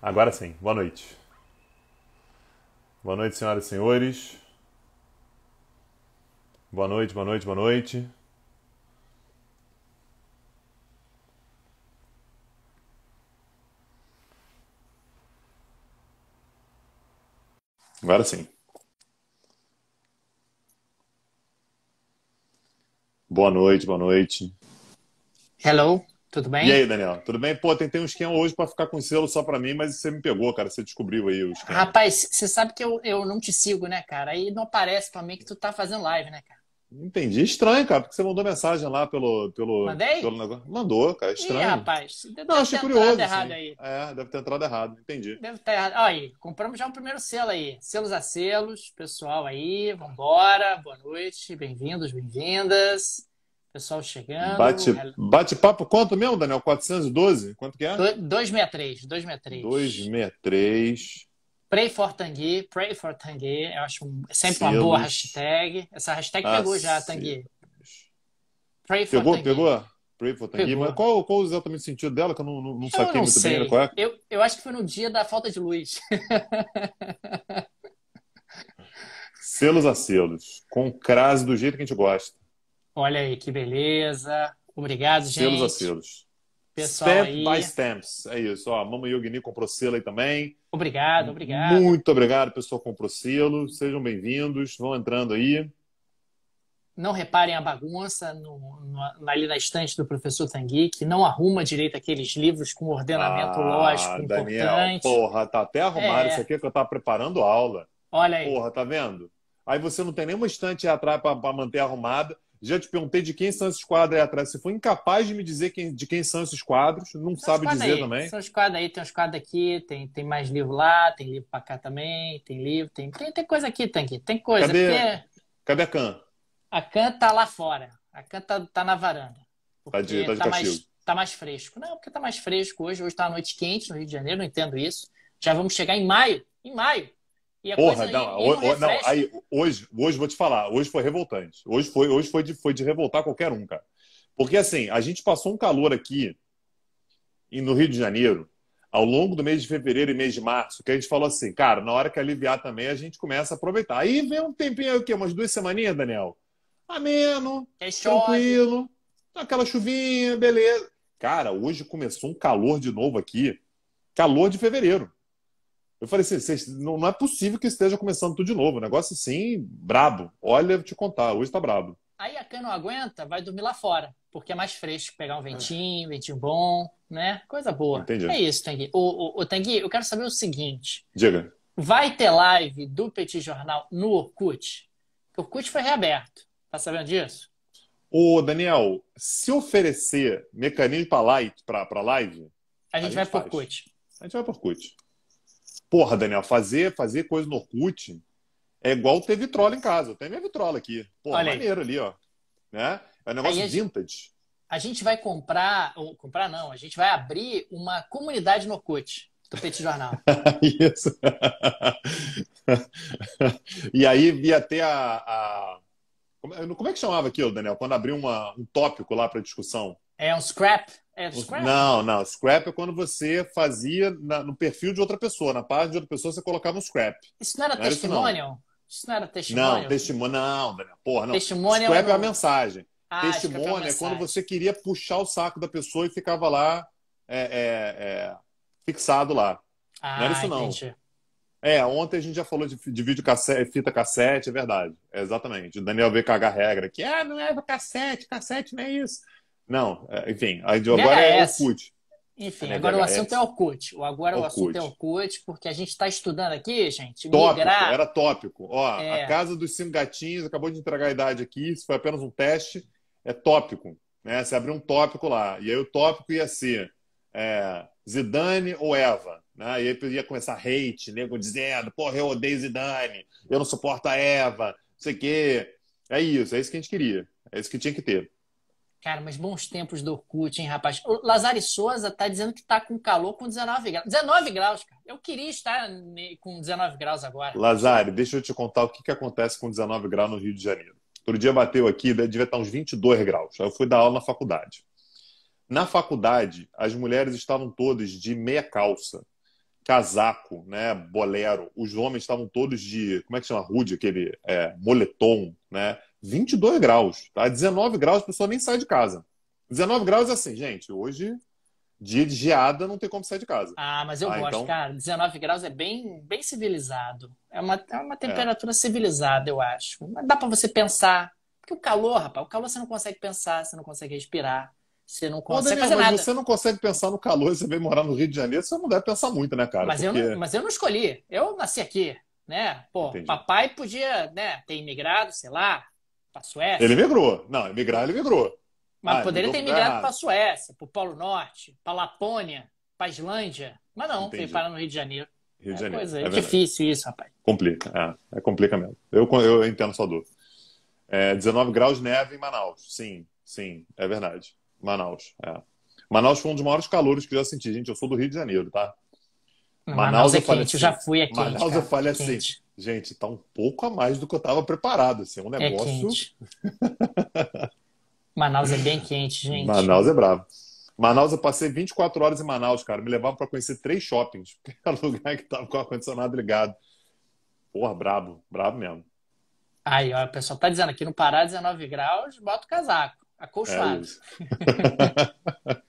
Agora sim, boa noite. Boa noite, senhoras e senhores. Boa noite, boa noite, boa noite. Agora sim. Boa noite, boa noite. Hello. Tudo bem? E aí, Daniel, tudo bem? Pô, tentei um esquema hoje para ficar com selo só para mim, mas você me pegou, cara. Você descobriu aí o esquema. Rapaz, você sabe que eu, eu não te sigo, né, cara? Aí não aparece para mim que tu tá fazendo live, né, cara? Entendi. Estranho, cara, porque você mandou mensagem lá pelo. pelo Mandei? Pelo negócio. Mandou, cara. Estranho. Ih, rapaz. Deve não, achei curioso. Assim. errado sim. aí. É, deve ter entrado errado. Entendi. Deve ter errado. Olha aí, compramos já um primeiro selo aí. Selos a selos, pessoal aí. Vambora. Boa noite. Bem-vindos, bem-vindas. Pessoal chegando. Bate, é- bate papo quanto mesmo, Daniel? 412? Quanto que é? 263, 263. 263. Pray for Tanguy, Pray for Tanguy, eu acho é sempre Selos. uma boa hashtag. Essa hashtag ah, pegou ah, já, Tanguy. Pray for pegou, Tanguy. Pegou? Pray for Tanguy. Pegou. Mas qual, qual exatamente o sentido dela, que eu não, não, não eu saquei não muito né? sei. bem qual é? Eu, eu acho que foi no dia da falta de luz. selos a selos, com crase do jeito que a gente gosta. Olha aí, que beleza. Obrigado, gente. Selos a selos. Pessoal Stamp aí. by Stamps. É isso. Ó, Mama Yogini comprou selo aí também. Obrigado, obrigado. Muito obrigado, pessoal comprou selo. Sejam bem-vindos. Vão entrando aí. Não reparem a bagunça no, no, ali na estante do professor Tangui que não arruma direito aqueles livros com ordenamento ah, lógico Daniel, importante. Porra, tá até arrumado é. isso aqui é que eu tava preparando a aula. Olha aí. Porra, tá vendo? Aí você não tem nenhuma estante atrás para manter arrumada. Já te perguntei de quem são esses quadros aí atrás. Você foi incapaz de me dizer quem, de quem são esses quadros, não tem sabe quadros dizer aí. também. São os quadros aí, tem os quadros aqui, tem, tem mais livro lá, tem livro pra cá também, tem livro, tem, tem, tem coisa aqui, tem aqui, tem coisa. Cadê, porque... cadê a cana? A cana tá lá fora. A cana tá, tá na varanda. Tá de, tá de tá mais, tá mais fresco. Não, porque tá mais fresco hoje. Hoje tá uma noite quente no Rio de Janeiro, não entendo isso. Já vamos chegar em maio. Em maio. E a Porra, coisa, não, e, o, não aí, hoje, hoje vou te falar, hoje foi revoltante. Hoje foi, hoje foi de, foi de revoltar qualquer um, cara. Porque assim, a gente passou um calor aqui no Rio de Janeiro, ao longo do mês de fevereiro e mês de março, que a gente falou assim, cara, na hora que aliviar também, a gente começa a aproveitar. Aí vem um tempinho aí, o quê? Umas duas semaninhas, Daniel? Ameno, é tranquilo, tá aquela chuvinha, beleza. Cara, hoje começou um calor de novo aqui, calor de fevereiro. Eu falei assim, não, não, é possível que esteja começando tudo de novo. Um negócio assim, brabo. Olha, eu te contar, hoje tá brabo. Aí a cana não aguenta, vai dormir lá fora, porque é mais fresco pegar um ventinho, é. ventinho bom, né? Coisa boa. Entendi. É isso, Tangui. O, o, o eu quero saber o seguinte. Diga. Vai ter live do Petit Jornal no Orkut? O Orkut foi reaberto. Tá sabendo disso? Ô, Daniel, se oferecer mecanismo para live, pra, live, a gente, a vai faz. por Orkut. A gente vai pro Orkut. Porra, Daniel, fazer, fazer coisa no Orkut é igual ter vitrola em casa. Eu tenho minha vitrola aqui. Pô, maneiro ali, ó. Né? É um negócio Aí, vintage. A gente vai comprar, ou comprar não, a gente vai abrir uma comunidade no Orkut do Petit Jornal. Isso. e aí via até a, a, eh, como é que chamava aquilo, Daniel? Quando abriu uma, um tópico lá para discussão? É um scrap. É scrap? Não, não. Scrap é quando você fazia na, no perfil de outra pessoa, na página de outra pessoa, você colocava um scrap. Isso não era não testemunho? isso, não. isso, não. era testemunho? Não, testemunho não, Daniel. Porra, não. Testemunho é scrap é, a mensagem. Ah, é testemunho é, é quando você queria puxar o saco da pessoa e ficava lá é, é, é fixado lá. Ah, não era ah, isso, não. Entendi. É, ontem a gente já falou de, de vídeo cassete, fita cassete, é verdade. É, exatamente. O Daniel veio cagar regra que, ah, não é cassete, cassete não é isso. Não, é, enfim, agora é, o CUT. Enfim, é agora o assunto é o CUT. Agora Orkut. o assunto é o CUT, porque a gente está estudando aqui, gente, tópico, migrar... Era tópico. Ó, é. a Casa dos Cinco Gatinhos acabou de entregar a idade aqui, isso foi apenas um teste. É tópico, né? Você abriu um tópico lá, e aí o tópico ia ser é, Zidane ou Eva. Né? E aí ia começar hate, nego dizendo, porra, eu odeio Zidane, eu não suporto a Eva, não sei o quê. É isso, é isso que a gente queria, é isso que tinha que ter. Cara, mas bons tempos do Orkut, hein, rapaz? O Lazari Souza tá dizendo que tá com calor com 19 graus. 19 graus, cara. Eu queria estar com 19 graus agora. Lazari, deixa eu te contar o que, que acontece com 19 graus no Rio de Janeiro. Outro dia bateu aqui, devia estar uns 22 graus. Aí eu fui dar aula na faculdade. Na faculdade, as mulheres estavam todas de meia calça casaco, né, bolero. Os homens estavam todos de, como é que chama, rude, aquele é, moletom, né? 22 graus, tá? 19 graus a pessoa nem sai de casa. 19 graus é assim, gente, hoje dia de geada não tem como sair de casa. Ah, mas eu ah, gosto, então... cara. 19 graus é bem, bem civilizado. É uma, é uma temperatura é. civilizada, eu acho. Mas dá para você pensar. Porque o calor, rapaz, o calor você não consegue pensar, você não consegue respirar. Você não consegue Daniel, fazer nada. Você não consegue pensar no calor e você vem morar no Rio de Janeiro, você não deve pensar muito, né, cara? Mas, Porque... eu, não, mas eu não escolhi. Eu nasci aqui, né? Pô, Entendi. papai podia né, ter imigrado, sei lá, para a Suécia. Ele migrou. Não, emigrar, ele migrou. Mas ah, poderia ter migrado para a Suécia, para o Polo Norte, para Lapônia, para Islândia. Mas não, Entendi. veio parar no Rio de Janeiro. Rio de é Janeiro. É, coisa, é, é difícil isso, rapaz. Complica, é, é complica mesmo. Eu, eu entendo sua dor. É, 19 graus de neve em Manaus. Sim, sim, é verdade. Manaus, é. Manaus foi um dos maiores calores que eu já senti. Gente, eu sou do Rio de Janeiro, tá? Hum, Manaus, Manaus é eu é falei quente, assim, eu já fui aqui. Manaus cara, eu falei é assim, quente. gente, tá um pouco a mais do que eu tava preparado, assim, é um é negócio... É quente. Manaus é bem quente, gente. Manaus é bravo. Manaus, eu passei 24 horas em Manaus, cara. Me levava para conhecer três shoppings, porque era lugar que tava com o ar-condicionado ligado. Porra, brabo, brabo mesmo. Aí, ó, o pessoal tá dizendo aqui no Pará, 19 graus, bota o casaco. É Acolchados.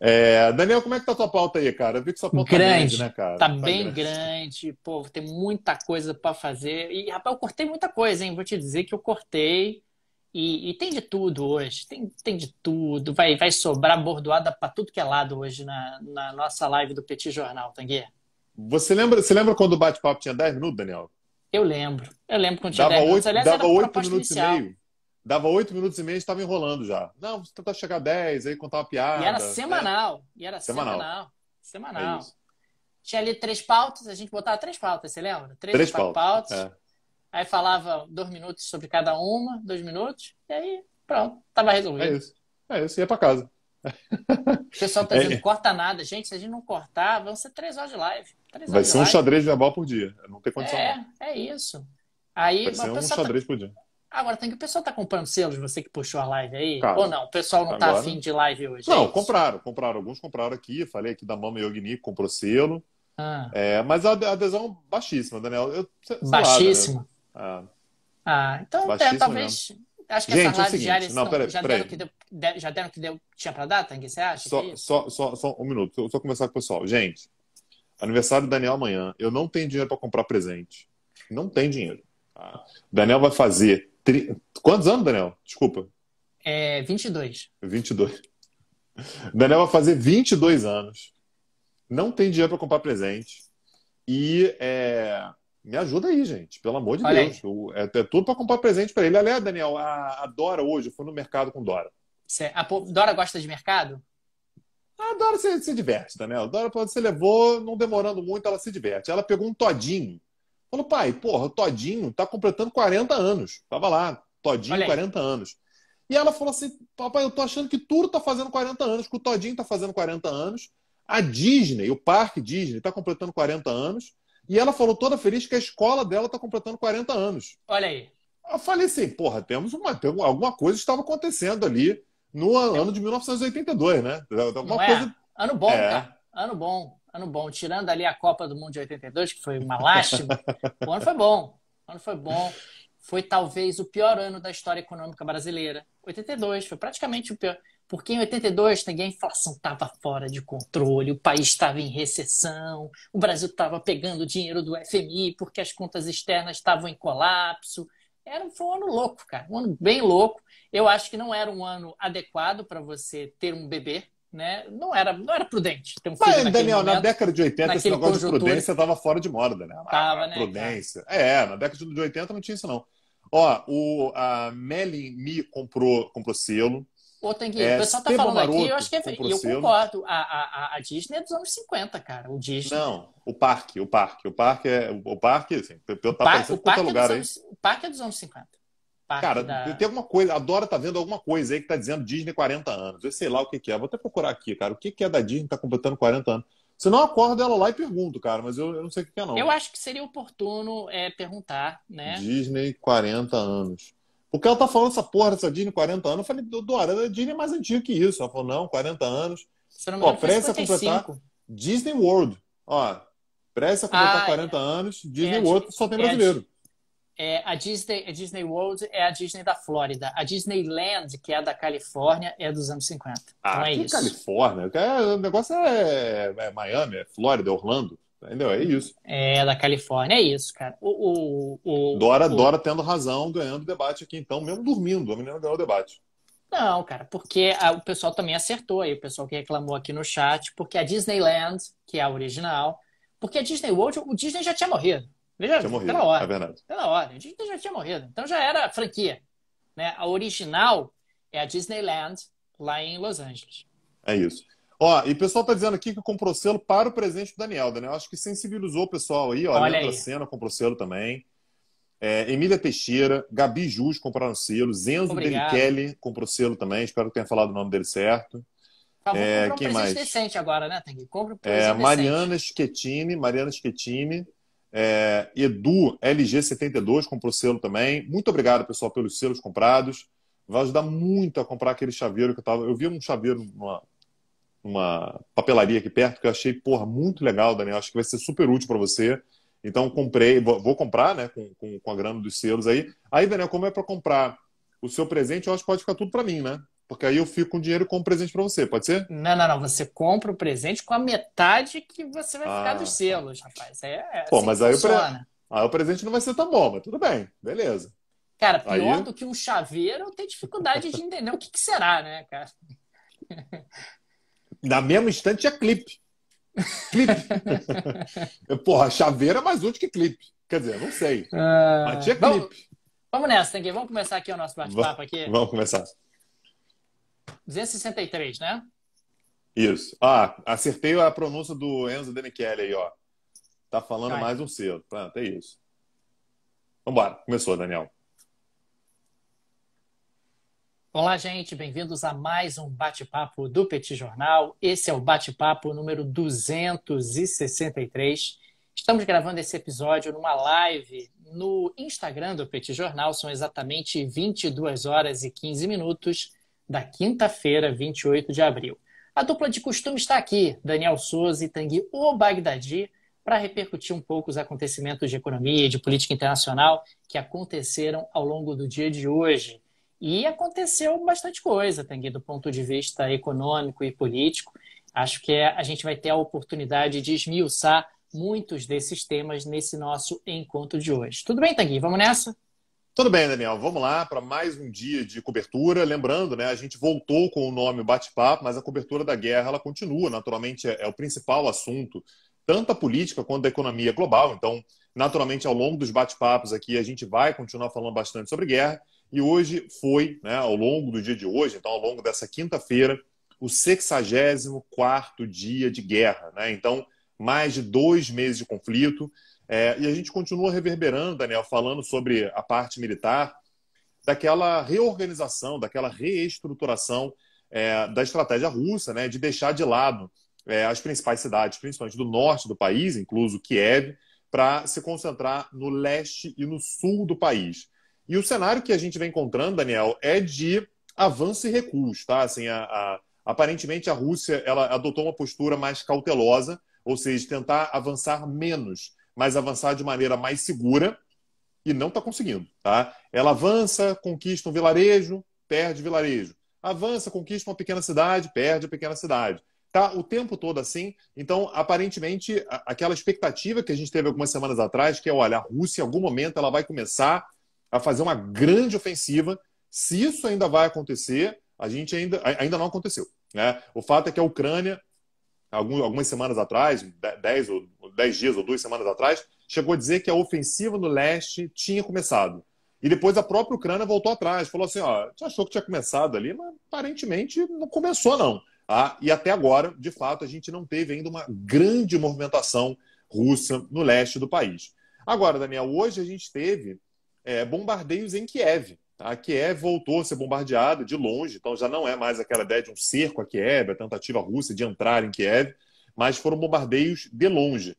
É, Daniel, como é que tá a tua pauta aí, cara? Eu vi que sua pauta tá grande, grande né, cara? Tá, tá bem grande. grande. pô, tem muita coisa para fazer. E, rapaz, eu cortei muita coisa, hein? Vou te dizer que eu cortei. E, e tem de tudo hoje, tem, tem de tudo. Vai, vai sobrar bordoada para tudo que é lado hoje na, na nossa live do Petit Jornal, Tanguê tá, Você lembra, você lembra quando o bate-papo tinha 10 minutos, Daniel? Eu lembro. Eu lembro quando tinha 10 minutos. Aliás, dava 8 minutos inicial. e meio dava oito minutos e meio e estava enrolando já. Não, vou tentar chegar a dez, aí contar uma piada. E era semanal. Né? E era semanal. Semanal. É Tinha ali três pautas, a gente botava três pautas, você lembra? Três, três pautas. pautas. É. Aí falava dois minutos sobre cada uma, dois minutos, e aí pronto, tava resolvido. É isso. É isso, ia para casa. O pessoal tá dizendo, é. corta nada. Gente, se a gente não cortar, vão ser três horas de live. Horas Vai de ser live. um xadrez verbal por dia. Não tem condição. É, não. é isso. Aí, Vai ser um tá xadrez tá... por dia Agora tem que o pessoal tá comprando selos, você que puxou a live aí, ou não? O pessoal não tá agora... tá afim de live hoje. É não, é compraram, compraram. Alguns compraram aqui, falei aqui da Mama Yogini, comprou selo. Ah. É, mas a adesão baixíssima, Daniel. Eu, baixíssima? Lá, Daniel. Ah. ah. então é, talvez. Mesmo. Acho que Gente, essas lives é não, pera, já, pera deram deu, já, deram que deu, tinha para dar, Tangue? Você acha? Só, é só, só, só, um minuto, eu só conversar com o pessoal. Gente, aniversário do Daniel amanhã. Eu não tenho dinheiro para comprar presente. Não tem dinheiro. O tá? Daniel vai fazer Tri... Quantos anos, Daniel? Desculpa. É 22. 22. Daniel vai fazer 22 anos. Não tem dinheiro para comprar presente. E é... me ajuda aí, gente. Pelo amor de Olha Deus. Eu... É, é, tudo para comprar presente para ele. aliás, Daniel, a, a Dora hoje, Foi no mercado com Dora. Cê... A Dora gosta de mercado? A Dora se, se diverte, Daniel. A Dora, você levou, não demorando muito, ela se diverte. Ela pegou um todinho Falou, pai, porra, o Todinho tá completando 40 anos. Tava lá, Todinho, 40 anos. E ela falou assim: papai, eu tô achando que tudo tá fazendo 40 anos, que o Todinho tá fazendo 40 anos, a Disney, o parque Disney, tá completando 40 anos. E ela falou toda feliz que a escola dela tá completando 40 anos. Olha aí. Eu falei assim, porra, temos uma, tem alguma coisa estava acontecendo ali no ano de 1982, né? Alguma é. coisa. Ano bom, é. cara. Ano bom ano bom. Tirando ali a Copa do Mundo de 82, que foi uma lástima, o ano foi bom. O ano foi bom. Foi talvez o pior ano da história econômica brasileira. 82 foi praticamente o pior. Porque em 82 a inflação estava fora de controle, o país estava em recessão, o Brasil estava pegando dinheiro do FMI porque as contas externas estavam em colapso. Era, foi um ano louco, cara. Um ano bem louco. Eu acho que não era um ano adequado para você ter um bebê, né? Não era, não era prudente ter um filho Mas, Daniel, momento, na década de 80 esse negócio de prudência estava fora de moda, né? Tava, né? Prudência. Cara? É, na década de 80 não tinha isso, não. Ó, o, a Melin Me comprou, comprou selo. Ô, Tanguy, é, o pessoal tá falando Maroto aqui, eu acho que é, e eu concordo. A, a, a Disney é dos anos 50, cara. O Disney. Não, o parque, o parque. O parque é. O parque, assim, o parque, o parque é lugar anos, aí. O parque é dos anos 50 parte Cara, da... tem alguma coisa, a Dora tá vendo alguma coisa aí que tá dizendo Disney 40 anos. Eu sei lá o que, que é. Vou até procurar aqui, cara. O que, que é da Disney que tá completando 40 anos? Se não, acordo ela lá e pergunto, cara, mas eu, eu não sei o que, que é, não. Eu acho que seria oportuno é, perguntar, né? Disney 40 anos. Porque ela tá falando essa porra dessa Disney 40 anos. Eu falei, Dora, a é Disney é mais antiga que isso. Ela falou, não, 40 anos. Se não me Ó, prestes a completar Disney World. Ó, prestes a completar ah, 40 é. anos, Disney é, World só tem é brasileiro. É, a, Disney, a Disney World é a Disney da Flórida. A Disneyland, que é a da Califórnia, é dos anos 50. Então ah, então é isso. Califórnia? É, o negócio é, é Miami, é Flórida, é Orlando. Entendeu? É isso. É, da Califórnia, é isso, cara. O, o, o Dora, o... Dora tendo razão, ganhando o debate aqui, então, mesmo dormindo, a menina ganhou o debate. Não, cara, porque a, o pessoal também acertou aí, o pessoal que reclamou aqui no chat, porque a Disneyland, que é a original, porque a Disney World, o Disney já tinha morrido. Ele já tinha morrido, pela hora É verdade. Pela hora A Disney já tinha morrido. Então já era franquia. Né? A original é a Disneyland, lá em Los Angeles. É isso. Ó, e o pessoal tá dizendo aqui que comprou selo para o presente do Daniel. Daniel, acho que sensibilizou o pessoal aí, ó. Olha aí. cena comprou selo também. É, Emília Teixeira, Gabi Jus compraram selo, Zenzo Kelly comprou selo também, espero que tenha falado o nome dele certo. Tá, é, um quem mais? decente agora, né? Tem que comprar um é, presente é, Mariana Schettini, Mariana Schettini é, Edu LG72 comprou selo também. Muito obrigado, pessoal, pelos selos comprados. Vai ajudar muito a comprar aquele chaveiro que eu tava. Eu vi um chaveiro numa, numa papelaria aqui perto que eu achei, porra, muito legal, Daniel. Acho que vai ser super útil para você. Então, comprei, vou, comprar, né, com, com, com, a grana dos selos aí. Aí, Daniel, como é para comprar o seu presente, eu acho que pode ficar tudo para mim, né? Porque aí eu fico com dinheiro e compro presente para você, pode ser? Não, não, não. Você compra o presente com a metade que você vai ficar ah, dos tá. selos, rapaz. É, é Pô, assim mas aí o, pre... aí o presente não vai ser tão bom, mas tudo bem, beleza. Cara, pior aí... do que um chaveiro, eu tenho dificuldade de entender o que, que será, né, cara? Na mesma instante é clipe. Clipe. Porra, chaveira é mais útil que clipe. Quer dizer, não sei. Uh... Mas tinha clipe. Vamos, vamos nessa, Tanguy. Vamos começar aqui o nosso bate-papo aqui? Vamos começar. 263, né? Isso. Ah, acertei a pronúncia do Enzo Demichele aí, ó. Tá falando Ai. Tá. mais um cedo. Pronto, é isso. Vambora. Começou, Daniel. Olá, gente. Bem-vindos a mais um bate-papo do Petit Jornal. Esse é o bate-papo número 263. Estamos gravando esse episódio numa live no Instagram do Petit Jornal. São exatamente 22 horas e 15 minutos da quinta-feira, 28 de abril. A dupla de costume está aqui, Daniel Souza e Tangi O Bagdadi, para repercutir um pouco os acontecimentos de economia e de política internacional que aconteceram ao longo do dia de hoje. E aconteceu bastante coisa, Tangi, do ponto de vista econômico e político. Acho que é, a gente vai ter a oportunidade de esmiuçar muitos desses temas nesse nosso encontro de hoje. Tudo bem, Tangi? Vamos nessa? Tudo bem, Daniel. Vamos lá para mais um dia de cobertura. Lembrando, né, a gente voltou com o nome Bate-Papo, mas a cobertura da guerra ela continua. Naturalmente, é, é o principal assunto, tanto da política quanto da economia global. Então, naturalmente, ao longo dos bate-papos aqui, a gente vai continuar falando bastante sobre guerra. E hoje foi, né, ao longo do dia de hoje, então, ao longo dessa quinta-feira, o 64 dia de guerra. Né? Então, mais de dois meses de conflito. É, e a gente continua reverberando, Daniel, falando sobre a parte militar, daquela reorganização, daquela reestruturação é, da estratégia russa, né, de deixar de lado é, as principais cidades, principalmente do norte do país, incluso Kiev, para se concentrar no leste e no sul do país. E o cenário que a gente vem encontrando, Daniel, é de avanço e recuo tá? Assim, a, a, aparentemente a Rússia ela adotou uma postura mais cautelosa, ou seja, tentar avançar menos mas avançar de maneira mais segura e não está conseguindo. Tá? Ela avança, conquista um vilarejo, perde vilarejo. Avança, conquista uma pequena cidade, perde a pequena cidade. Tá o tempo todo assim. Então, aparentemente, aquela expectativa que a gente teve algumas semanas atrás, que é, olha, a Rússia em algum momento ela vai começar a fazer uma grande ofensiva. Se isso ainda vai acontecer, a gente ainda, ainda não aconteceu. Né? O fato é que a Ucrânia algumas semanas atrás, 10 ou dez dias ou duas semanas atrás, chegou a dizer que a ofensiva no leste tinha começado. E depois a própria Ucrânia voltou atrás, falou assim: ó, achou que tinha começado ali, mas aparentemente não começou, não. Ah, e até agora, de fato, a gente não teve ainda uma grande movimentação russa no leste do país. Agora, Daniel, hoje a gente teve é, bombardeios em Kiev. A Kiev voltou a ser bombardeada de longe, então já não é mais aquela ideia de um cerco a Kiev, a tentativa russa de entrar em Kiev, mas foram bombardeios de longe.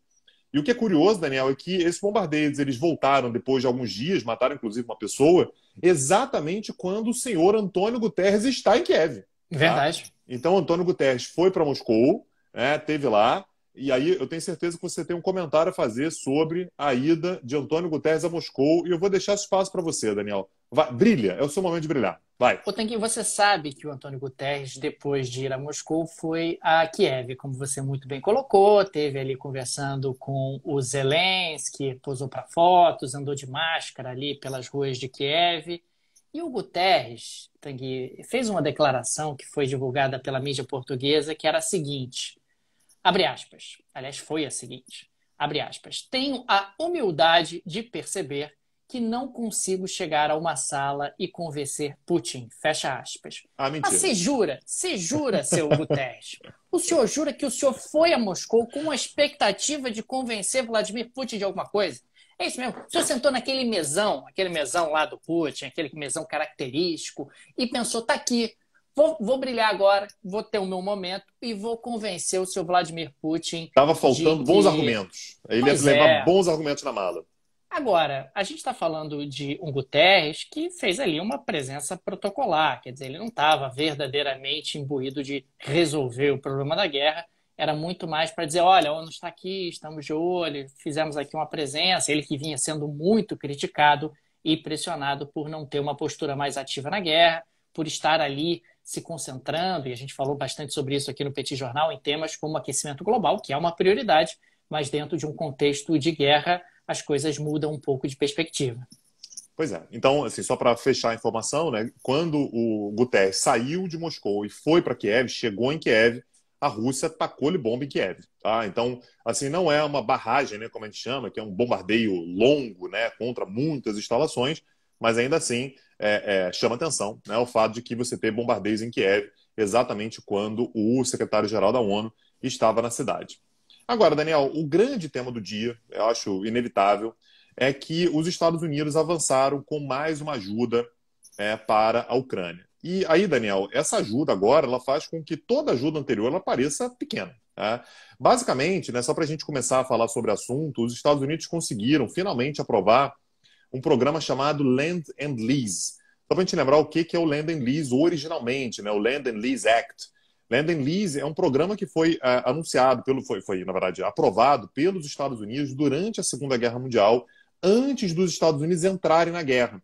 E o que é curioso, Daniel, é que esses bombardeios eles voltaram depois de alguns dias, mataram inclusive uma pessoa, exatamente quando o senhor Antônio Guterres está em Kiev. Tá? Verdade. Tá? Então, Antônio Guterres foi para Moscou, né, teve lá, e aí eu tenho certeza que você tem um comentário a fazer sobre a ida de Antônio Guterres a Moscou. E eu vou deixar espaço para você, Daniel. Vai, brilha, é o seu momento de brilhar. Vai. O que você sabe que o Antônio Guterres, depois de ir a Moscou, foi a Kiev, como você muito bem colocou. Teve ali conversando com o Zelensky, posou para fotos, andou de máscara ali pelas ruas de Kiev. E o Guterres, Tanguy, fez uma declaração que foi divulgada pela mídia portuguesa que era a seguinte: Abre aspas. Aliás, foi a seguinte. Abre aspas. Tenho a humildade de perceber que não consigo chegar a uma sala e convencer Putin. Fecha aspas. Ah, mentira. Mas se jura, se jura, seu Guterres. O senhor jura que o senhor foi a Moscou com a expectativa de convencer Vladimir Putin de alguma coisa? É isso mesmo. O senhor sentou naquele mesão, aquele mesão lá do Putin, aquele mesão característico, e pensou: tá aqui, Vou, vou, brilhar agora, vou ter o meu momento e vou convencer o seu Vladimir Putin. Estava faltando bons argumentos. Ele pois ia levar é. bons argumentos na mala. Agora, a gente está falando de um Guterres que fez ali uma presença protocolar, quer dizer, ele não estava verdadeiramente imbuído de resolver o problema da guerra, era muito mais para dizer: olha, a ONU está aqui, estamos de olho, fizemos aqui uma presença. Ele que vinha sendo muito criticado e pressionado por não ter uma postura mais ativa na guerra, por estar ali se concentrando, e a gente falou bastante sobre isso aqui no Petit Jornal, em temas como aquecimento global, que é uma prioridade, mas dentro de um contexto de guerra, as coisas mudam um pouco de perspectiva. Pois é. Então, assim, só para fechar a informação, né, quando o Guterres saiu de Moscou e foi para Kiev, chegou em Kiev, a Rússia tacou-lhe bomba em Kiev. Tá? Então, assim, não é uma barragem, né, como a gente chama, que é um bombardeio longo né, contra muitas instalações, mas ainda assim é, é, chama atenção né, o fato de que você ter bombardeios em Kiev exatamente quando o secretário-geral da ONU estava na cidade. Agora, Daniel, o grande tema do dia, eu acho inevitável, é que os Estados Unidos avançaram com mais uma ajuda é, para a Ucrânia. E aí, Daniel, essa ajuda agora ela faz com que toda ajuda anterior ela pareça pequena. Tá? Basicamente, né, só para a gente começar a falar sobre o assunto, os Estados Unidos conseguiram finalmente aprovar um programa chamado Land and Lease. Só para a gente lembrar o que é o Land and Lease originalmente, né? o Land and Lease Act. Land and Lease é um programa que foi uh, anunciado, pelo, foi, foi, na verdade, aprovado pelos Estados Unidos durante a Segunda Guerra Mundial, antes dos Estados Unidos entrarem na guerra.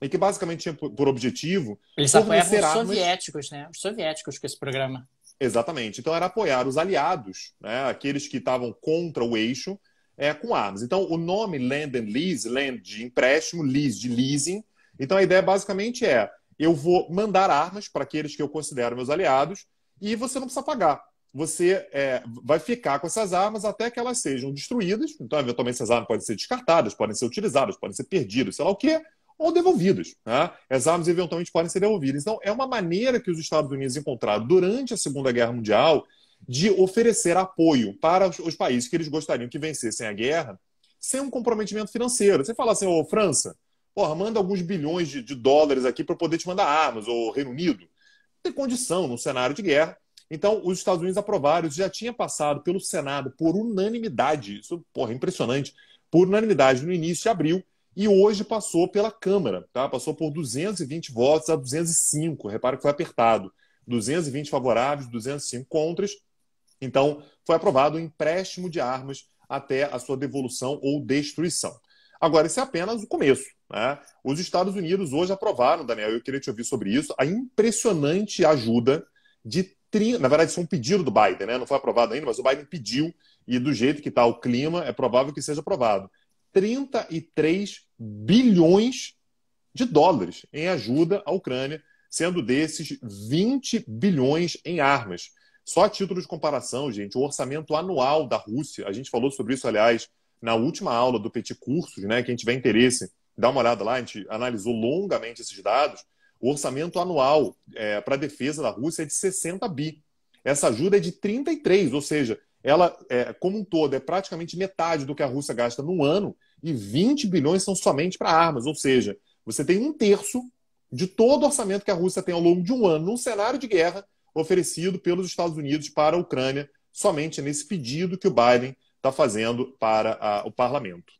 E que basicamente tinha por, objetivo. Eles apoiavam os soviéticos, né? Os soviéticos com esse programa. Exatamente. Então era apoiar os aliados, né? aqueles que estavam contra o eixo, é, com armas. Então, o nome Land and Lease, Land de empréstimo, Lease de leasing. Então, a ideia basicamente é: eu vou mandar armas para aqueles que eu considero meus aliados e você não precisa pagar. Você é, vai ficar com essas armas até que elas sejam destruídas. Então, eventualmente, essas armas podem ser descartadas, podem ser utilizadas, podem ser perdidas, sei lá o quê, ou devolvidas. Né? As armas, eventualmente, podem ser devolvidas. Então, é uma maneira que os Estados Unidos encontraram durante a Segunda Guerra Mundial de oferecer apoio para os países que eles gostariam que vencessem a guerra sem um comprometimento financeiro. Você fala assim, ô França, porra, manda alguns bilhões de, de dólares aqui para poder te mandar armas, ou Reino Unido. Não tem condição no cenário de guerra. Então, os Estados Unidos aprovaram, isso já tinha passado pelo Senado por unanimidade, isso, porra, é impressionante, por unanimidade no início de abril, e hoje passou pela Câmara, tá? passou por 220 votos a 205, repara que foi apertado, 220 favoráveis, 205 contras, então, foi aprovado o empréstimo de armas até a sua devolução ou destruição. Agora, esse é apenas o começo. Né? Os Estados Unidos hoje aprovaram, Daniel, eu queria te ouvir sobre isso, a impressionante ajuda de. Tri... Na verdade, isso é um pedido do Biden, né? não foi aprovado ainda, mas o Biden pediu, e do jeito que está o clima, é provável que seja aprovado. 33 bilhões de dólares em ajuda à Ucrânia, sendo desses 20 bilhões em armas. Só a título de comparação, gente, o orçamento anual da Rússia, a gente falou sobre isso, aliás, na última aula do Petit Cursos, né? Quem tiver interesse, dá uma olhada lá, a gente analisou longamente esses dados. O orçamento anual é, para a defesa da Rússia é de 60 bi. Essa ajuda é de 33, ou seja, ela, é, como um todo, é praticamente metade do que a Rússia gasta no ano e 20 bilhões são somente para armas, ou seja, você tem um terço de todo o orçamento que a Rússia tem ao longo de um ano num cenário de guerra oferecido pelos Estados Unidos para a Ucrânia, somente nesse pedido que o Biden está fazendo para a, o parlamento.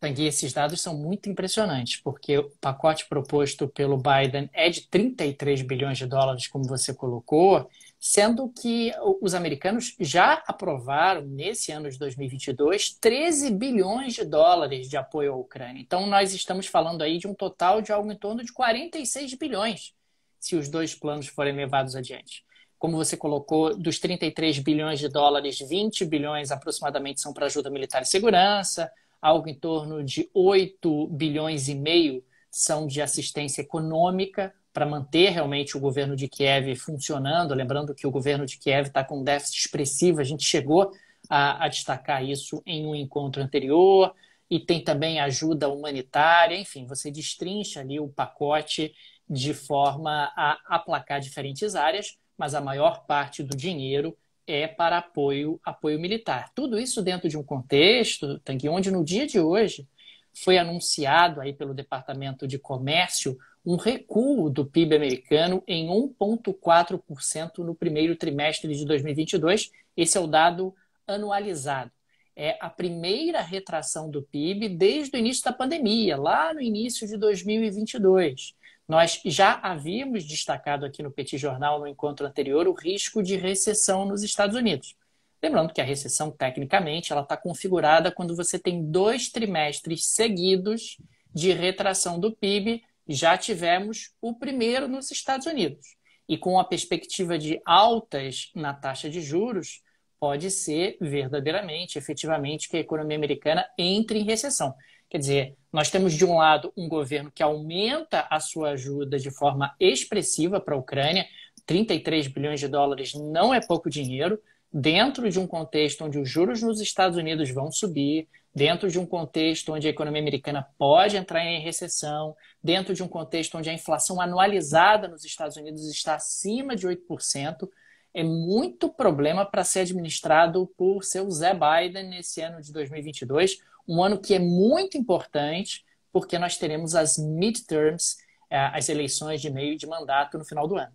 Tanguy, esses dados são muito impressionantes, porque o pacote proposto pelo Biden é de 33 bilhões de dólares, como você colocou, sendo que os americanos já aprovaram, nesse ano de 2022, 13 bilhões de dólares de apoio à Ucrânia. Então, nós estamos falando aí de um total de algo em torno de 46 bilhões se os dois planos forem levados adiante. Como você colocou, dos 33 bilhões de dólares, 20 bilhões aproximadamente são para ajuda militar e segurança, algo em torno de 8 bilhões e meio são de assistência econômica para manter realmente o governo de Kiev funcionando. Lembrando que o governo de Kiev está com déficit expressivo, a gente chegou a, a, destacar isso em um encontro anterior. E tem também ajuda humanitária, enfim, você destrincha ali o pacote de forma a aplacar diferentes áreas, mas a maior parte do dinheiro é para apoio, apoio militar. Tudo isso dentro de um contexto, Tanque, onde no dia de hoje foi anunciado aí pelo Departamento de Comércio um recuo do PIB americano em 1,4% no primeiro trimestre de 2022. Esse é o dado anualizado. É a primeira retração do PIB desde o início da pandemia, lá no início de 2022. Nós já havíamos destacado aqui no Petit Jornal, no encontro anterior, o risco de recessão nos Estados Unidos. Lembrando que a recessão, tecnicamente, ela está configurada quando você tem dois trimestres seguidos de retração do PIB. Já tivemos o primeiro nos Estados Unidos. E com a perspectiva de altas na taxa de juros, pode ser verdadeiramente, efetivamente, que a economia americana entre em recessão. Quer dizer, nós temos, de um lado, um governo que aumenta a sua ajuda de forma expressiva para a Ucrânia. 33 bilhões de dólares não é pouco dinheiro, dentro de um contexto onde os juros nos Estados Unidos vão subir, dentro de um contexto onde a economia americana pode entrar em recessão, dentro de um contexto onde a inflação anualizada nos Estados Unidos está acima de 8%, é muito problema para ser administrado por seu Zé Biden nesse ano de 2022 um ano que é muito importante, porque nós teremos as midterms, é, as eleições de meio de mandato no final do ano.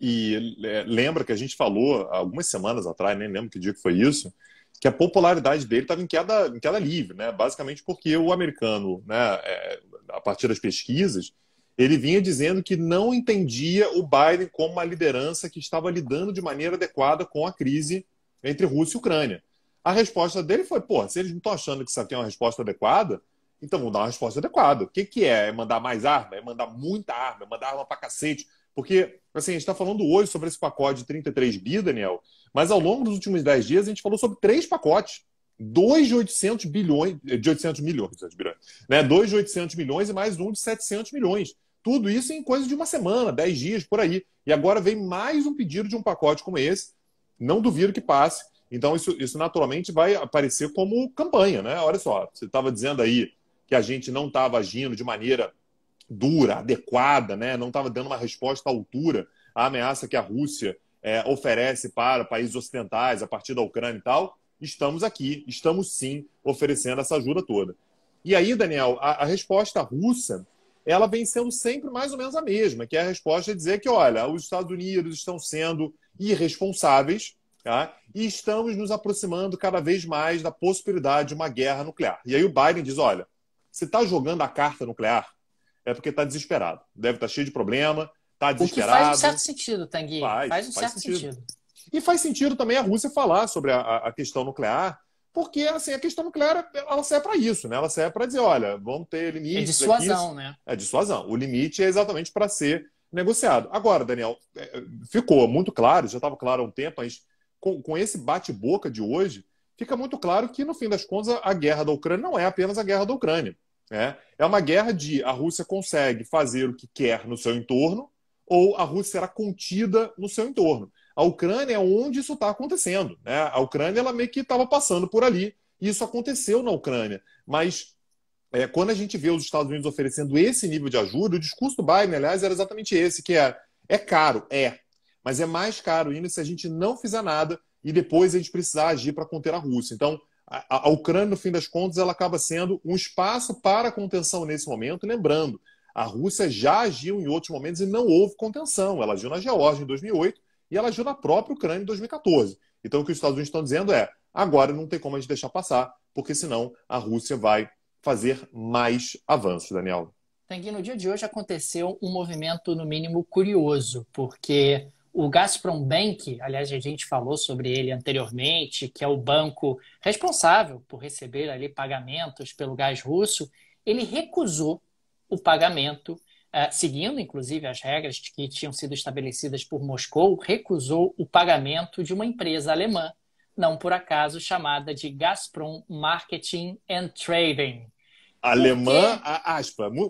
E é, lembra que a gente falou algumas semanas atrás, nem lembro que dia que foi isso, que a popularidade dele estava em queda, em queda livre, né? basicamente porque o americano, né, é, a partir das pesquisas, ele vinha dizendo que não entendia o Biden como uma liderança que estava lidando de maneira adequada com a crise entre Rússia e Ucrânia. A resposta dele foi: pô, se eles não estão achando que isso aqui é uma resposta adequada, então vão dar uma resposta adequada. O que, que é? É mandar mais arma? É mandar muita arma? É mandar arma pra cacete? Porque, assim, a gente está falando hoje sobre esse pacote de 33 bi, Daniel, mas ao longo dos últimos 10 dias a gente falou sobre três pacotes. Dois de 800 bilhões, de 800 milhões, né? Dois de 800 milhões e mais um de 700 milhões. Tudo isso em coisa de uma semana, 10 dias, por aí. E agora vem mais um pedido de um pacote como esse. Não duvido que passe. Então, isso, isso naturalmente vai aparecer como campanha, né? Olha só, você estava dizendo aí que a gente não estava agindo de maneira dura, adequada, né? não estava dando uma resposta à altura à ameaça que a Rússia é, oferece para países ocidentais a partir da Ucrânia e tal. Estamos aqui, estamos sim oferecendo essa ajuda toda. E aí, Daniel, a, a resposta russa ela vem sendo sempre mais ou menos a mesma, que é a resposta de dizer que, olha, os Estados Unidos estão sendo irresponsáveis Tá? E estamos nos aproximando cada vez mais da possibilidade de uma guerra nuclear. E aí o Biden diz: olha, se está jogando a carta nuclear, é porque está desesperado. Deve estar tá cheio de problema, está desesperado. O que faz um certo sentido, Tanguy. Faz, faz um faz certo sentido. sentido. E faz sentido também a Rússia falar sobre a, a questão nuclear, porque assim, a questão nuclear ela serve para isso, né? Ela serve para dizer, olha, vamos ter limite. É dissuasão, aqui. né? É dissuasão. O limite é exatamente para ser negociado. Agora, Daniel, é, ficou muito claro, já estava claro há um tempo, mas com, com esse bate-boca de hoje, fica muito claro que, no fim das contas, a guerra da Ucrânia não é apenas a guerra da Ucrânia. Né? É uma guerra de a Rússia consegue fazer o que quer no seu entorno ou a Rússia será contida no seu entorno. A Ucrânia é onde isso está acontecendo. Né? A Ucrânia ela meio que estava passando por ali e isso aconteceu na Ucrânia. Mas é, quando a gente vê os Estados Unidos oferecendo esse nível de ajuda, o discurso do Biden, aliás, era exatamente esse, que é, é caro, é, mas é mais caro ainda se a gente não fizer nada e depois a gente precisar agir para conter a Rússia. Então, a, a, Ucrânia, no fim das contas, ela acaba sendo um espaço para contenção nesse momento. Lembrando, a Rússia já agiu em outros momentos e não houve contenção. Ela agiu na Geórgia em 2008 e ela agiu na própria Ucrânia em 2014. Então, o que os Estados Unidos estão dizendo é: agora não tem como a gente deixar passar, porque senão a Rússia vai fazer mais avanços, Daniel. Tanguy, no dia de hoje aconteceu um movimento, no mínimo, curioso, porque o Gazprom Bank, aliás, a gente falou sobre ele anteriormente, que é o banco responsável por receber ali pagamentos pelo gás russo, ele recusou o pagamento, eh, seguindo inclusive as regras que tinham sido estabelecidas por Moscou, recusou o pagamento de uma empresa alemã, não por acaso chamada de Gazprom Marketing and Trading alemã,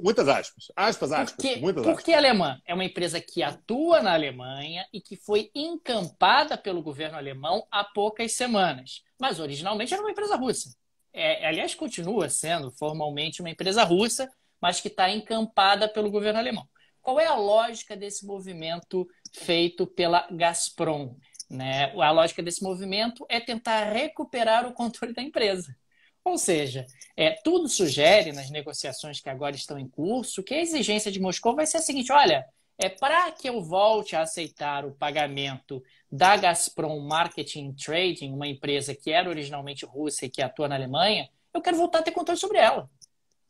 muitas aspas. Aspas, aspas. Porque, muitas aspas. porque alemã é uma empresa que atua na Alemanha e que foi encampada pelo governo alemão há poucas semanas. Mas originalmente era uma empresa russa. É, aliás, continua sendo formalmente uma empresa russa, mas que está encampada pelo governo alemão. Qual é a lógica desse movimento feito pela Gazprom? Né? A lógica desse movimento é tentar recuperar o controle da empresa. Ou seja, é, tudo sugere nas negociações que agora estão em curso que a exigência de Moscou vai ser a seguinte: olha, é para que eu volte a aceitar o pagamento da Gazprom Marketing Trading, uma empresa que era originalmente russa e que atua na Alemanha, eu quero voltar a ter controle sobre ela.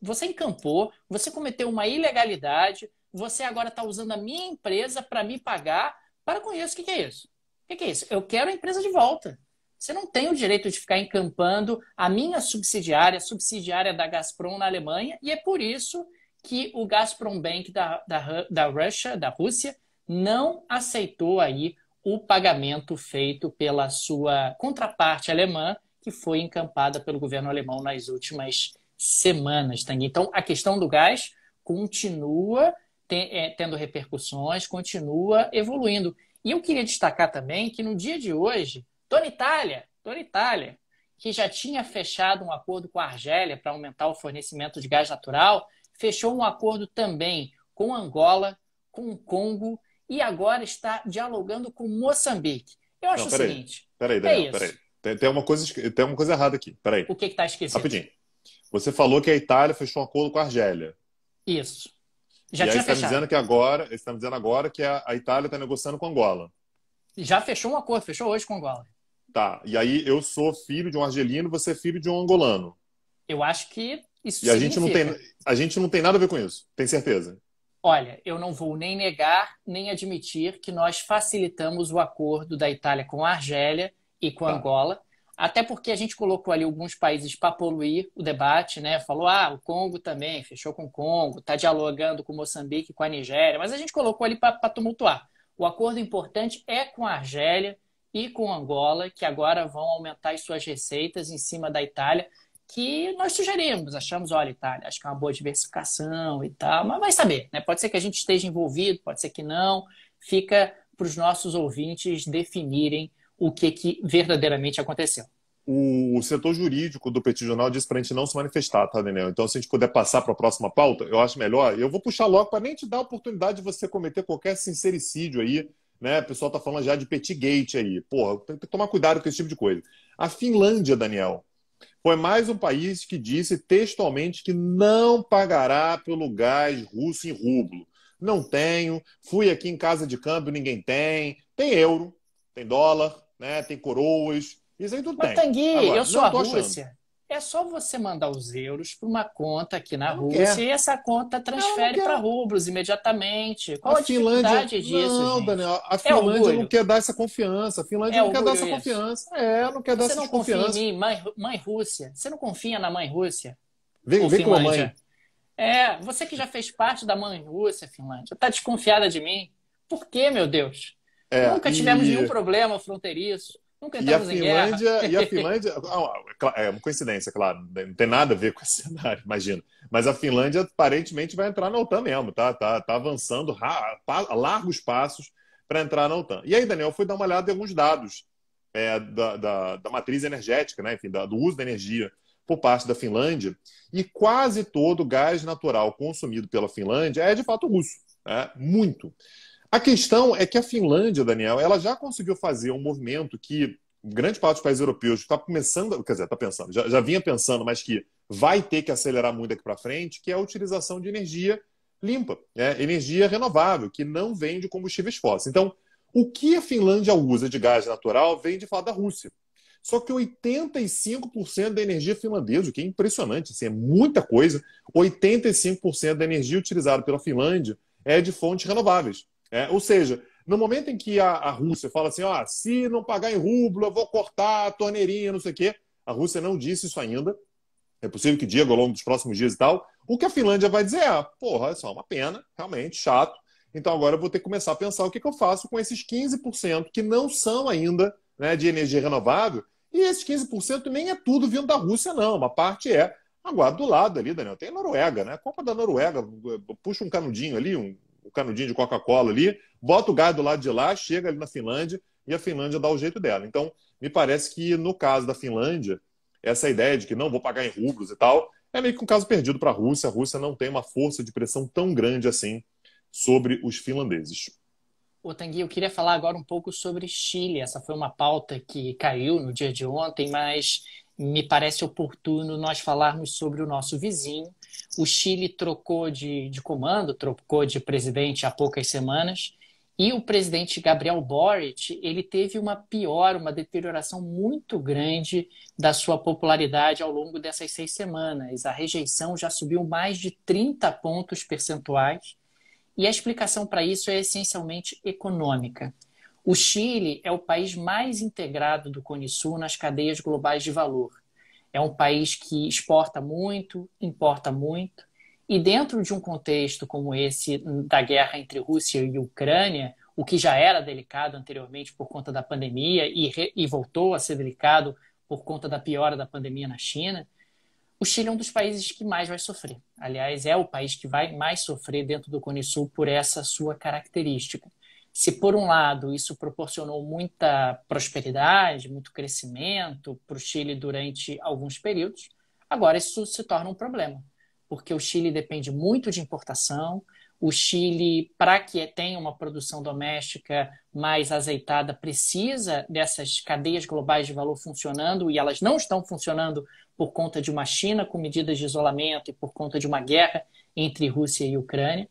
Você encampou, você cometeu uma ilegalidade, você agora está usando a minha empresa para me pagar. Para com isso, o que, é isso? O que é isso? Eu quero a empresa de volta. Você não tem o direito de ficar encampando a minha subsidiária, a subsidiária da Gazprom na Alemanha, e é por isso que o Gazprom Bank da, da, da, Russia, da Rússia não aceitou aí o pagamento feito pela sua contraparte alemã, que foi encampada pelo governo alemão nas últimas semanas. Então, a questão do gás continua é, tendo repercussões, continua evoluindo. E eu queria destacar também que no dia de hoje, Dona Itália, Dona Itália, que já tinha fechado um acordo com a Argélia para aumentar o fornecimento de gás natural, fechou um acordo também com Angola, com o Congo e agora está dialogando com Moçambique. Eu acho não, o seguinte. Peraí, é Daniel, é peraí. Tem, tem, uma coisa, tem uma coisa errada aqui. Peraí. O que está esquecido? Rapidinho. Você falou que a Itália fechou um acordo com a Argélia. Isso. Já e tinha aí você Está dizendo que agora, está dizendo agora que a Itália está negociando com Angola. Já fechou um acordo, fechou hoje com Angola. Tá. E aí eu sou filho de um argelino, você é filho de um angolano. Eu acho que isso e a gente não tem a gente não tem nada a ver com isso. Tem certeza? Olha, eu não vou nem negar nem admitir que nós facilitamos o acordo da Itália com a Argélia e com a tá. Angola, até porque a gente colocou ali alguns países para poluir o debate, né? Falou, ah, o Congo também fechou com o Congo, está dialogando com Moçambique, com a Nigéria, mas a gente colocou ali para tumultuar. O acordo importante é com a Argélia e com Angola, que agora vão aumentar as suas receitas em cima da Itália, que nós sugerimos, achamos, olha, Itália, acho que é uma boa diversificação e tal, mas vai saber, né? Pode ser que a gente esteja envolvido, pode ser que não, fica para os nossos ouvintes definirem o que, que verdadeiramente aconteceu. O setor jurídico do Petit Jornal disse para a gente não se manifestar, tá, Daniel? Então, se a gente puder passar para a próxima pauta, eu acho melhor. Eu vou puxar logo para nem te dar a oportunidade de você cometer qualquer sincericídio aí né? O pessoal está falando já de Petgate aí. Porra, tem que tomar cuidado com esse tipo de coisa. A Finlândia, Daniel, foi mais um país que disse textualmente que não pagará pelo gás russo em rublo. Não tenho, fui aqui em casa de câmbio, ninguém tem. Tem euro, tem dólar, né? tem coroas, isso aí tudo Mas, tem. Tanguy, Agora, eu sou a Rússia. Achando. É só você mandar os euros para uma conta aqui na Rússia e essa conta transfere para rublos imediatamente. Qual a, a Finlândia... disso? Não, gente? Daniel, a é Finlândia é não quer dar essa confiança. A Finlândia é não quer dar essa isso. confiança. É, não quer dar você essa confiança. Você não confia em mim, mãe, mãe Rússia. Você não confia na mãe Rússia? Vem, vem com a mãe. É, você que já fez parte da mãe Rússia, Finlândia, está desconfiada de mim. Por quê, meu Deus? É, Nunca tivemos e... nenhum problema fronteiriço. Nunca e a Finlândia, e a Finlândia, é, é uma coincidência, claro, né, não tem nada a ver com esse cenário, imagina. Mas a Finlândia aparentemente vai entrar na OTAN mesmo, tá? Tá, tá avançando a largos passos para entrar na OTAN. E aí, Daniel, fui dar uma olhada em alguns dados é, da, da, da, matriz energética, né? Enfim, da, do uso da energia por parte da Finlândia. E quase todo o gás natural consumido pela Finlândia é de fato russo, né? muito. A questão é que a Finlândia, Daniel, ela já conseguiu fazer um movimento que grande parte dos países europeus está começando, quer dizer, está pensando, já, já, vinha pensando, mas que vai ter que acelerar muito aqui para frente, que é a utilização de energia limpa, né? energia renovável, que não vem de combustíveis fósseis. Então, o que a Finlândia usa de gás natural vem de fato da Rússia. Só que 85% da energia finlandesa, o que é impressionante, assim, é muita coisa, 85% da energia utilizada pela Finlândia é de fontes renováveis. É, ou seja, no momento em que a, a Rússia fala assim, ó, ah, se não pagar em rublo, eu vou cortar a torneirinha, não sei o quê, a Rússia não disse isso ainda. É possível que diga ao longo dos próximos dias e tal. O que a Finlândia vai dizer é, ah, porra, é só uma pena, realmente, chato. Então agora eu vou ter que começar a pensar o que, que eu faço com esses 15% que não são ainda né, de energia renovável. E esses 15% nem é tudo vindo da Rússia, não. Uma parte é. Agora, do lado ali, Daniel, tem Noruega, né? Copa da Noruega, puxa um canudinho ali, um, o canudinho de Coca-Cola ali, bota o gás do lado de lá, chega ali na Finlândia e a Finlândia dá o jeito dela. Então, me parece que no caso da Finlândia, essa ideia de que não vou pagar em rublos e tal, é meio que um caso perdido para a Rússia. A Rússia não tem uma força de pressão tão grande assim sobre os finlandeses. Ô, Tanguy, eu queria falar agora um pouco sobre Chile. Essa foi uma pauta que caiu no dia de ontem, mas me parece oportuno nós falarmos sobre o nosso vizinho, o Chile trocou de, de comando, trocou de presidente há poucas semanas. E o presidente Gabriel Boric, ele teve uma pior, uma deterioração muito grande da sua popularidade ao longo dessas seis semanas. A rejeição já subiu mais de 30 pontos percentuais. E a explicação para isso é essencialmente econômica. O Chile é o país mais integrado do Cone Sul nas cadeias globais de valor é um país que exporta muito, importa muito, e dentro de um contexto como esse da guerra entre Rússia e Ucrânia, o que já era delicado anteriormente por conta da pandemia e, re, e voltou a ser delicado por conta da piora da pandemia na China, o Chile é um dos países que mais vai sofrer. Aliás, é o país que vai mais sofrer dentro do Cone Sul por essa sua característica se por um lado isso proporcionou muita prosperidade, muito crescimento para o Chile durante alguns períodos, agora isso se torna um problema, porque o Chile depende muito de importação. O Chile, para que tenha uma produção doméstica mais azeitada, precisa dessas cadeias globais de valor funcionando e elas não estão funcionando por conta de uma China com medidas de isolamento e por conta de uma guerra entre Rússia e Ucrânia.